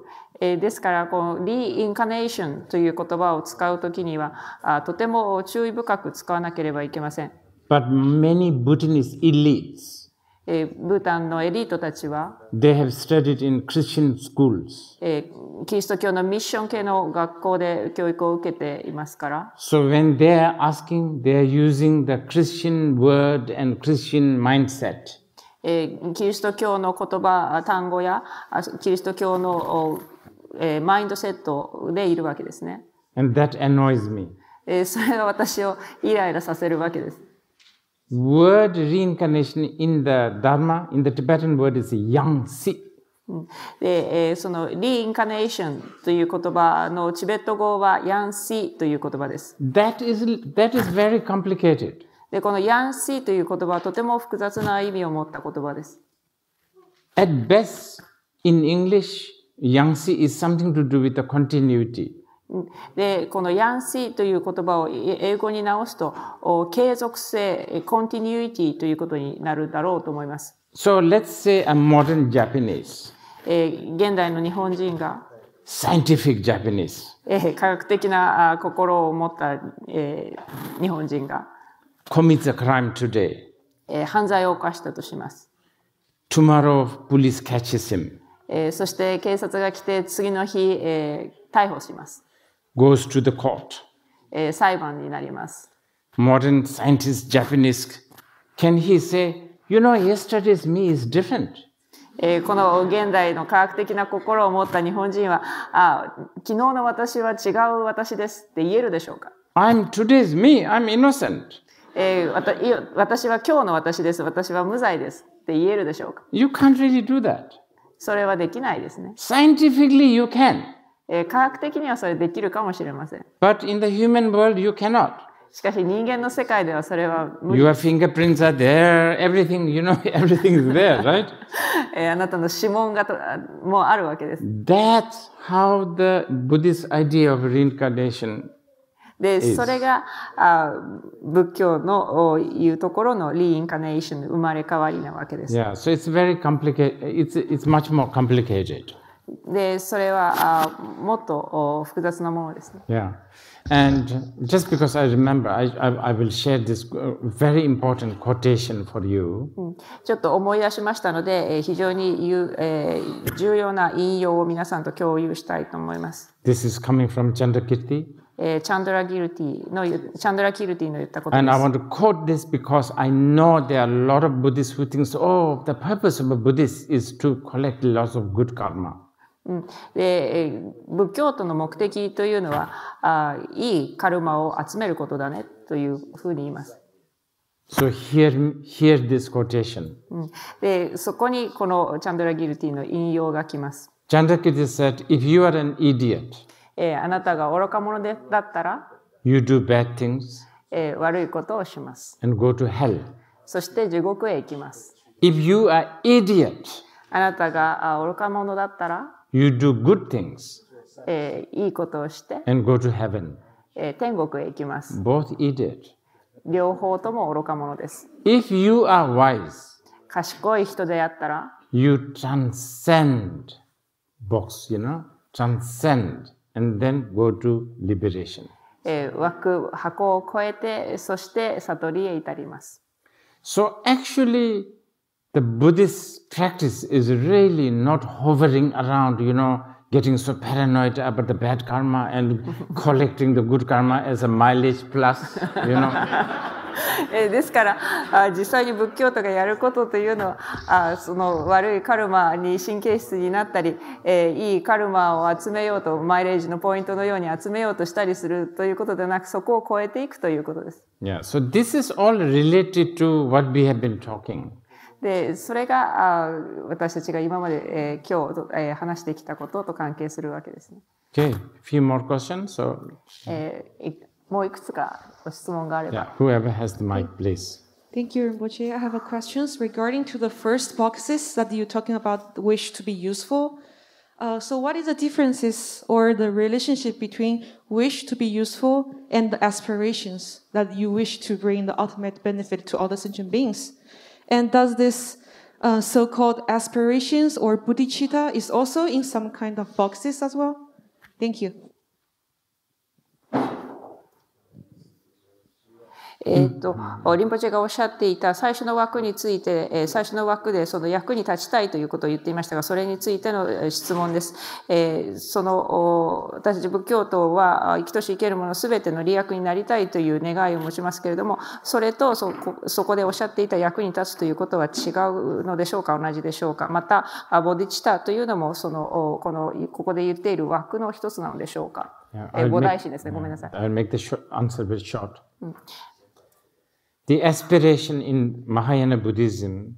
えー、ですからこの「reincarnation」という言葉を使うときにはあとても注意深く使わなければいけません。But many Bhutanese elites えー、ブータンのエリートたちは、They have studied in Christian schools. えー、キリスト教のミッション系の学校で教育を受けていますから。So when they are asking, they are using the Christian word and Christian mindset. えー、キリスト教の言葉、単語やキリスト教の、えー、マインドセットでいるわけですね。And that annoys me. えー、それが私をイライラさせるわけです。word reincarnation in the Dharma, in the Tibetan word is Yangtze. で、えー、そのリインカネーションという言葉のチベット語はヤンシーという言葉です。That is, that is very complicated. で、このヤンシーという言葉はとても複雑な意味を持った言葉です。At best, in English, y a n g is something to do with the continuity. でこの「ヤンシー」という言葉を英語に直すと継続性コンティニューティということになるだろうと思います。So let's say a modern Japanese、現代の日本人が scientific Japanese、科学的な心を持った、日本人が commits a crime today、え犯罪を犯したとします。Tomorrow police catches him、えそして警察が来て次の日、え逮捕します。goes to the court. えー、裁判になります。Modern scientist Japanese can he say, you know, yesterday's me is different? えー、この現代の科学的な心を持った日本人は、あ昨日の私は違う私ですって言えるでしょうか I'm today's me, I'm innocent. えー、わた私は今日の私です、私は無罪ですって言えるでしょうか ?You can't really do that. それはできないですね。Scientifically you can. 科学的にはそれできるかもしれません。But in the human world, you cannot. しかし人間の世界ではそれは無理。Your fingerprints are there, everything, you know, everything is there, right? あなたの指紋がともあるわけです。That's how the Buddhist idea of reincarnation で、それがあ仏教のいうところのリインカネーション、生まれ変わりなわけです。Yeah, so it's very complicated, it's, it's much more complicated. で、それはあもっと複雑なものですね。Yeah. And just because I remember, I, I, I will share this very important quotation for you. ちょっと思い出しましたので、非常にゆ、えー、重要な引用を皆さんと共有したいと思います。This is coming from Chandrakirti. えー、チャンドラ・ギルティのチャンドラ・キルティの言ったことです。And I want to quote this because I know there are a lot of Buddhists who think, oh, the purpose of a Buddhist is to collect lots of good karma. うん、で仏教徒の目的というのはあいいカルマを集めることだねというふうに言います。So here, here this quotation. でそこにこのチャンドラ・ギルティの引用がきます。チャンドラ・ギルティ said, if you are an idiot, えー、あなたが愚か者でだったら、you do bad things, えー、悪いことをします。and go to hell. そして地獄へ行きます。if you are idiot, あなたが愚か者だったら、You do good things. えー、いいことをして、And go to heaven. えー、天国へ行きます。Both idiot. 両方とも愚か者です。If you are wise, 賢い人であったら、You transcend box, you know, transcend and then go to liberation. えー、枠箱を越えて、そして悟りへ至ります。So actually, the Buddhist practice is really not hovering around, you know, getting so paranoid about the bad karma and collecting the good karma as a mileage plus, you know. えですからあ実際に仏教徒がやることというのはあその悪いカルマに神経質になったり、えー、いいカルマを集めようとマイレージのポイントのように集めようとしたりするということでなくそこを超えていくということです。Yeah, so this is all related to what we have been talking. でそれが私たちが今まで、えー、今日、えー、話してきたことと関係するわけですね。Okay, few more questions. So... えー、もういくつかご質問があれば。Yeah, whoever has the mic, please. Thank you, Rinpoche. I have a q u e s t i o n regarding to the first boxes that you're talking about wish to be useful. Uh, so what is the differences or the relationship between wish to be useful and the aspirations that you wish to bring the ultimate benefit to all the sentient beings? And does this uh, so-called aspirations or bodhicitta is also in some kind of boxes as well? Thank you. えーと、リンポチェがおっしゃっていた最初の枠について、えー、最初の枠でその役に立ちたいということを言っていましたがそれについての質問です。えー、その私たち仏教徒は生きとし生けるもの全ての利益になりたいという願いを持ちますけれどもそれとそこでおっしゃっていた役に立つということは違うのでしょうか同じでしょうかまたボディチタというのもそのこのここで言っている枠の一つなのでしょうか。Yeah, え菩提心ですね、ごめんなさい。I'll make the answer a bit short. The aspiration in Mahayana Buddhism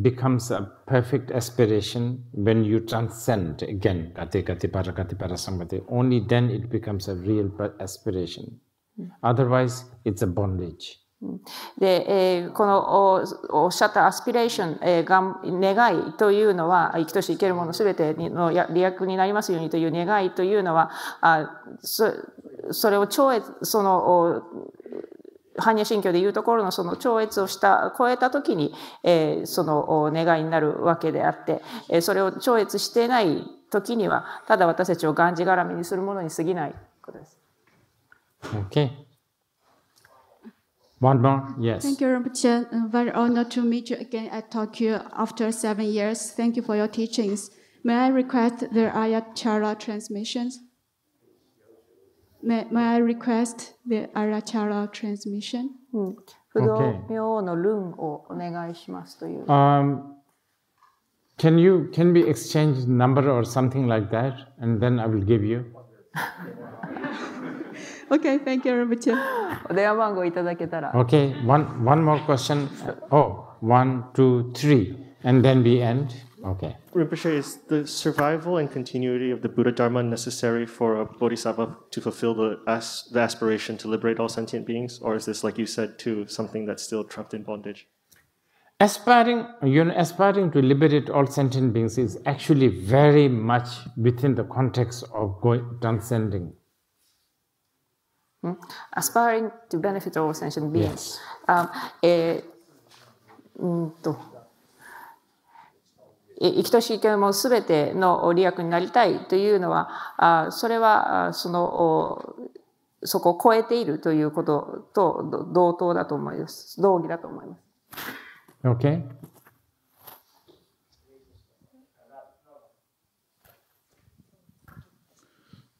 becomes a perfect aspiration when you transcend again, gati gati parakati parasamgati. Only then it becomes a real aspiration. Otherwise, it's a bondage. で、えー、このおおっしゃったアスピレーション、えー、願いというのは生きとし生けるものすべてのや利益になりますようにという願いというのはあそそれを超越その般若心経でいうところのその超越をした超えた時に、えー、その願いになるわけであって、えそれを超越していない時にはただ私たちをがんじがらみにするものに過ぎないことです。Okay. One more, yes. Thank you, Rinpoche. Very honored to meet you again at Tokyo after seven years. Thank you for your teachings. May I request the a y a t h a r a transmissions? may, may I request the Arachara transmission? うん、不動明の論をお願いしますという。Um, hmm. can you can we exchange number or something like that, and then I will give you. okay, thank you, Rinpoche. Okay, one one more question. Oh, one, two, three, and then we end. Okay. Rinpoche is the survival and continuity of the Buddha Dharma necessary for a bodhisattva to fulfill the, as, the aspiration to liberate all sentient beings? Or is this, like you said, to something that's still trapped in bondage? Aspiring, you know, aspiring to liberate all sentient beings is actually very much within the context of going, transcending. Hmm? Aspiring to benefit all sentient beings. Yes. Um, eh, mm, 生きとし生けも全ての利益になりたいというのは、それは、その、そこを超えているということと同等だと思います。同義だと思います。Okay.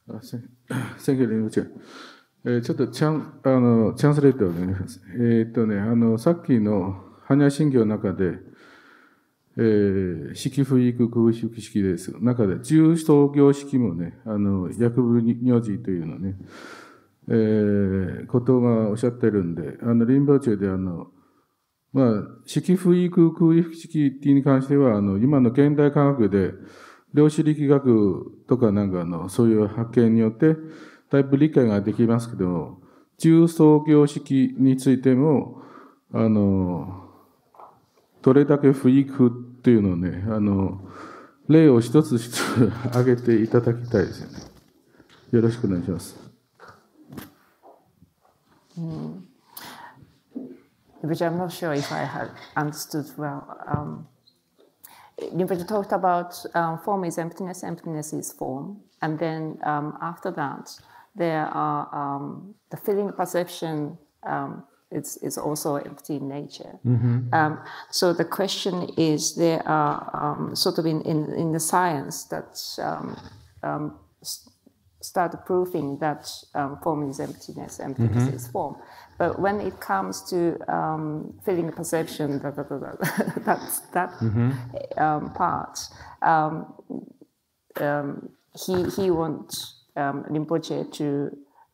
Thank you c h えちょっとチャン、あの、チャンスレートお願いします。えー、っとね、あの、さっきの、般若心経の中で、えー、式不育空腹式です。中で、重層業式もね、あの、薬部如事というのね、えー、ことがおっしゃってるんで、あの、リンバ中であの、まあ、式不意空空腹式っていうに関しては、あの、今の現代科学で、量子力学とかなんかの、そういう発見によって、だいぶ理解ができますけども、重層業式についても、あの、どれだけ不意空っていうのをね、あの、例を一つ一つ挙げていただきたいですよね。よろしくお願いします。Mm. Which I'm not sure if I had understood well. Um, Nimbaji talked about um, form is emptiness, emptiness is form. And then um, after that, there are um, the feeling perception um, it's, it's also empty in nature. Mm-hmm. Um, so the question is there are um, sort of in, in, in the science that um, um start proving that um, form is emptiness, emptiness mm-hmm. is form. But when it comes to um, feeling perception, that, that mm-hmm. part, he, he wants um, to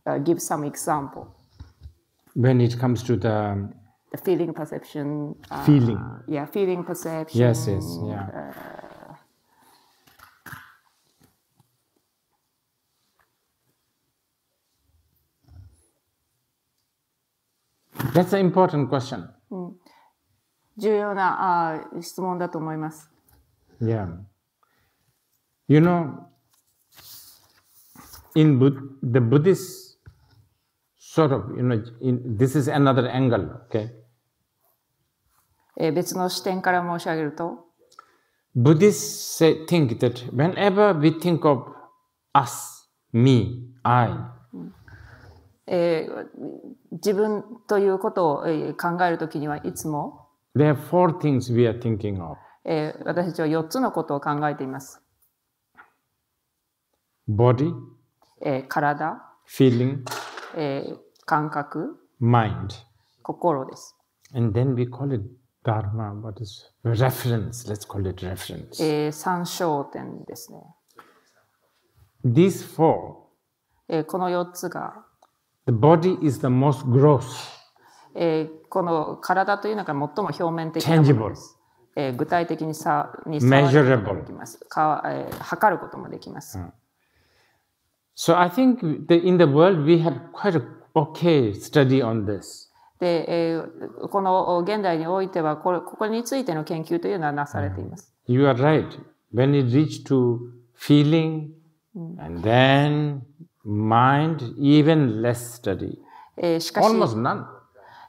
uh, give some example when it comes to the, the feeling perception uh, feeling yeah feeling perception yes yes yeah uh, That's an important question. Mm. 重要なあ質問だと思います。Yeah. You know, in Bud the Buddhist sort of, you know, in, this is another angle, okay? え別の視点から申し上げると、Buddhists think that whenever we think of us, me, I, えー、自分ということを、考えるときにはいつも、there are four things we are thinking of. えー、私たちは4つのことを考えています。body, えー、体、feeling, えー、感覚 mind. 心です。And then we call it dharma, what is reference, let's call it reference. えー、参照点ですね。These four, えー、この4つが、the body is the most gross. えー、この体というのが最も表面的なものです。Tangible. えー、具体的にさに触ることもできます。かえー、測ることもできます。Mm. So I think that in the world we have quite a okay study on this. で、えー、この現代においてはこれ、ここについての研究というのはなされています。You are right. When it reach to feeling and then mind, even less study. えー、しかし、almost none.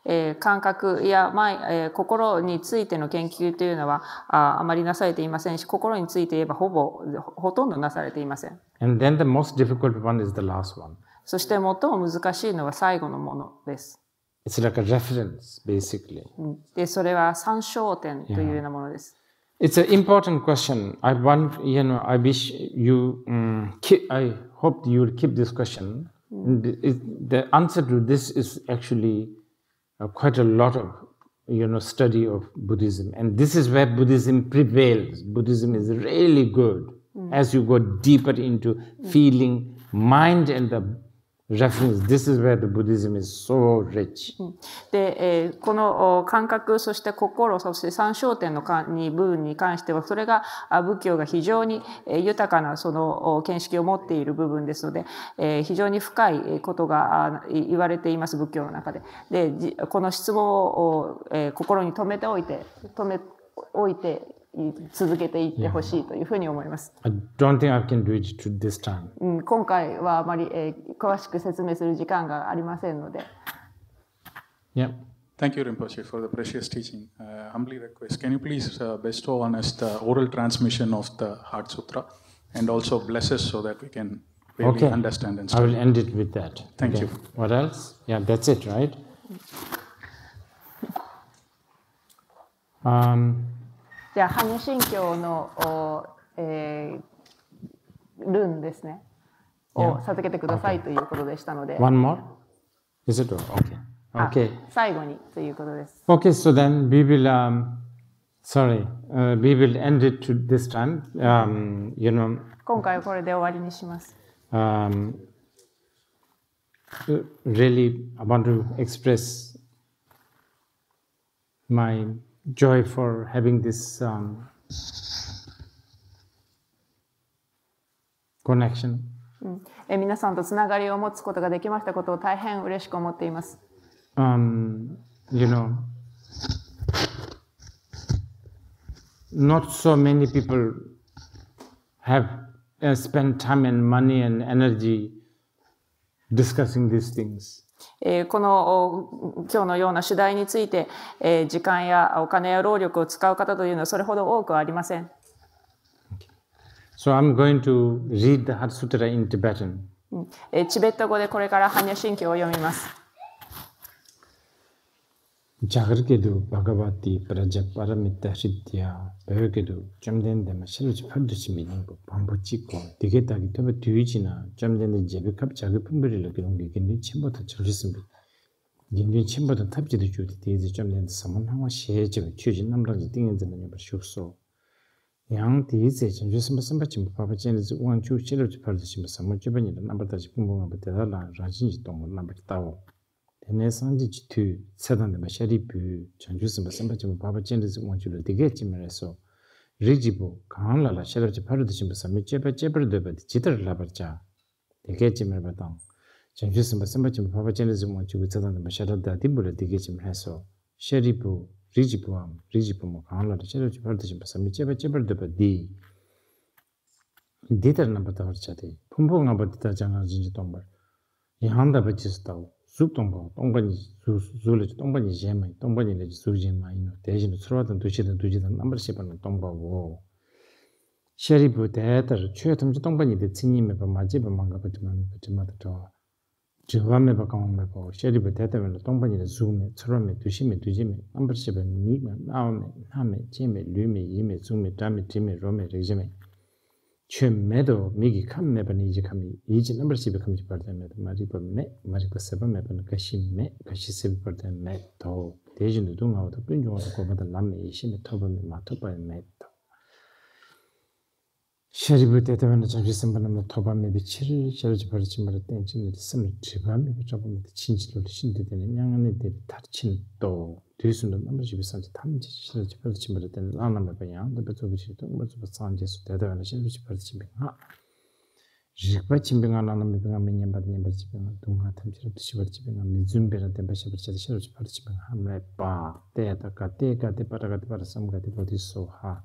えー、感覚や、まあえー、心についての研究というのはああまりなされていませんし、心について言えばほぼ、ほとんどなされていません。And then the most difficult one is the last one. そして最も難しいのは最後のものです。It's like a reference, basically. で、それは参照点というようなものです。Yeah. It's an important question. I want, you know, I wish you, um, keep, I hope you will keep this question. The answer to this is actually quite a lot of, you know, study of Buddhism. And this is where Buddhism prevails. Buddhism is really good as you go deeper into feeling, mind and the this is where the Buddhism is so rich. で、えこの感覚、そして心、そして三焦点のかに部分に関しては、それが仏教が非常に豊かなその見識を持っている部分ですので、え非常に深いことが言われています、仏教の中で。で、この質問を、え心に留めておいて、留めおいて続けていってほしいというふうに思います。I don't think I can do it to this time. うん、今回はあまり、えー、詳しく説明する時間がありませんので。Yeah. Thank you, Rinpoche, for the precious teaching. Uh, humbly request, can you please uh, bestow on us the oral transmission of the Heart Sutra and also bless us so that we can really okay. understand and study? I will end it with that. Thank okay. you. What else? Yeah, that's it, right? Um, じゃあ、般若心経の、えー、ルンですね。を授けてくださいということでしたので。One more? Is it okay? Okay. 最後にということです。Okay, so then we will,、um, sorry,、uh, we will end it to this time.、Um, you know, 今回はこれで終わりにします。Um, really, I want to express my joy for having this um, connection. Mm. え皆さんとつながりを持つことができましたことを大変嬉しく思っています。Um, you know, not so many people have uh, spent time and money and energy discussing these things. えこの今日のような主題について、え時間やお金や労力を使う方というのはそれほど多くはありません。So I'm going to read the Hatsutra in Tibetan. チベット語でこれから般若心経を読みます。 자그르게도 바가바티 프라자 파라미타 시디야 베게도 점된데마 실로지 펀드지 미는 거 반부찍고 되게 딱이 되게 되지나 점된데 제비캅 자기 품벌이로 그런 게 있긴 침부터 절했습니다 님이 침부터 탑지도 주디 되지 점된데 사문하고 셰지면 취진 남러지 띵엔데는 거 쇼소 양 뒤에 이제 무슨 무슨 받침 바바진즈 원추 칠로 주파르지면서 뭐 집에 있는 남바다 식품 뭐부터 달라 라진지 동물 남바다 tenne sanji chi 마샤리부 tsadan dame shari pyu chanchu simba simba chibu baba chenri zi wanchu lo digay chi mara so riji bu kaan la la shalab chi paru dushin bu sami cheba chebar do badi chidar labar cha digay chi mara batang chanchu simba simba chibu chenri zi wanchu gu tsadan dame shalab da dibu di zūp tōngpa, tōngpañi zūla chī, tōngpañi xēmañi, tōngpañi lé chī sūjīma āyino, dēshī nō sūrvātā dūshī tā dūshī tā nāmbar xēpa nō tōngpa wō. Shērī pū tētār, chūyā tōm chī tōngpañi tē cīñī mē pā, mā chī pā māngā pā chī mā mē pā chī mā tā tō, chī hvā mē pā kāngā mē pā wō, shērī pū chwe me do me gi kham me parne iji kham iji nampar chibi kham chibar dhaya me do me ma ri par sepa kashi me kashi me dunga lam me me me ma me shiribu dede wana chanchi simba nama toba mebi chiri shiribu pari chimbara tenchi nidi simi chiba mebi chaba mebi chinchi lori shinti dene nyangani dede tari chinto dui sundu nama shibi sanchi tamchi shiribu pari chimbara dene lana mebi yangda bato bichi dung bato bato sanchi nga shiribu chimbi nga lana mebi nga nga dunga tam nga mizun pira tenpa nga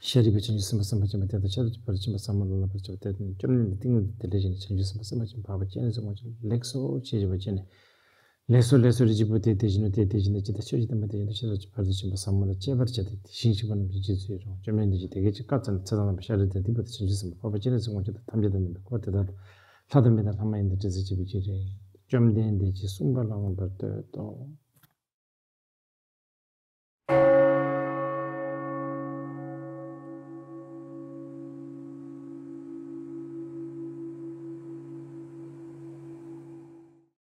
shari pichin yu sima sima jima teta shari jima jima sama lala sama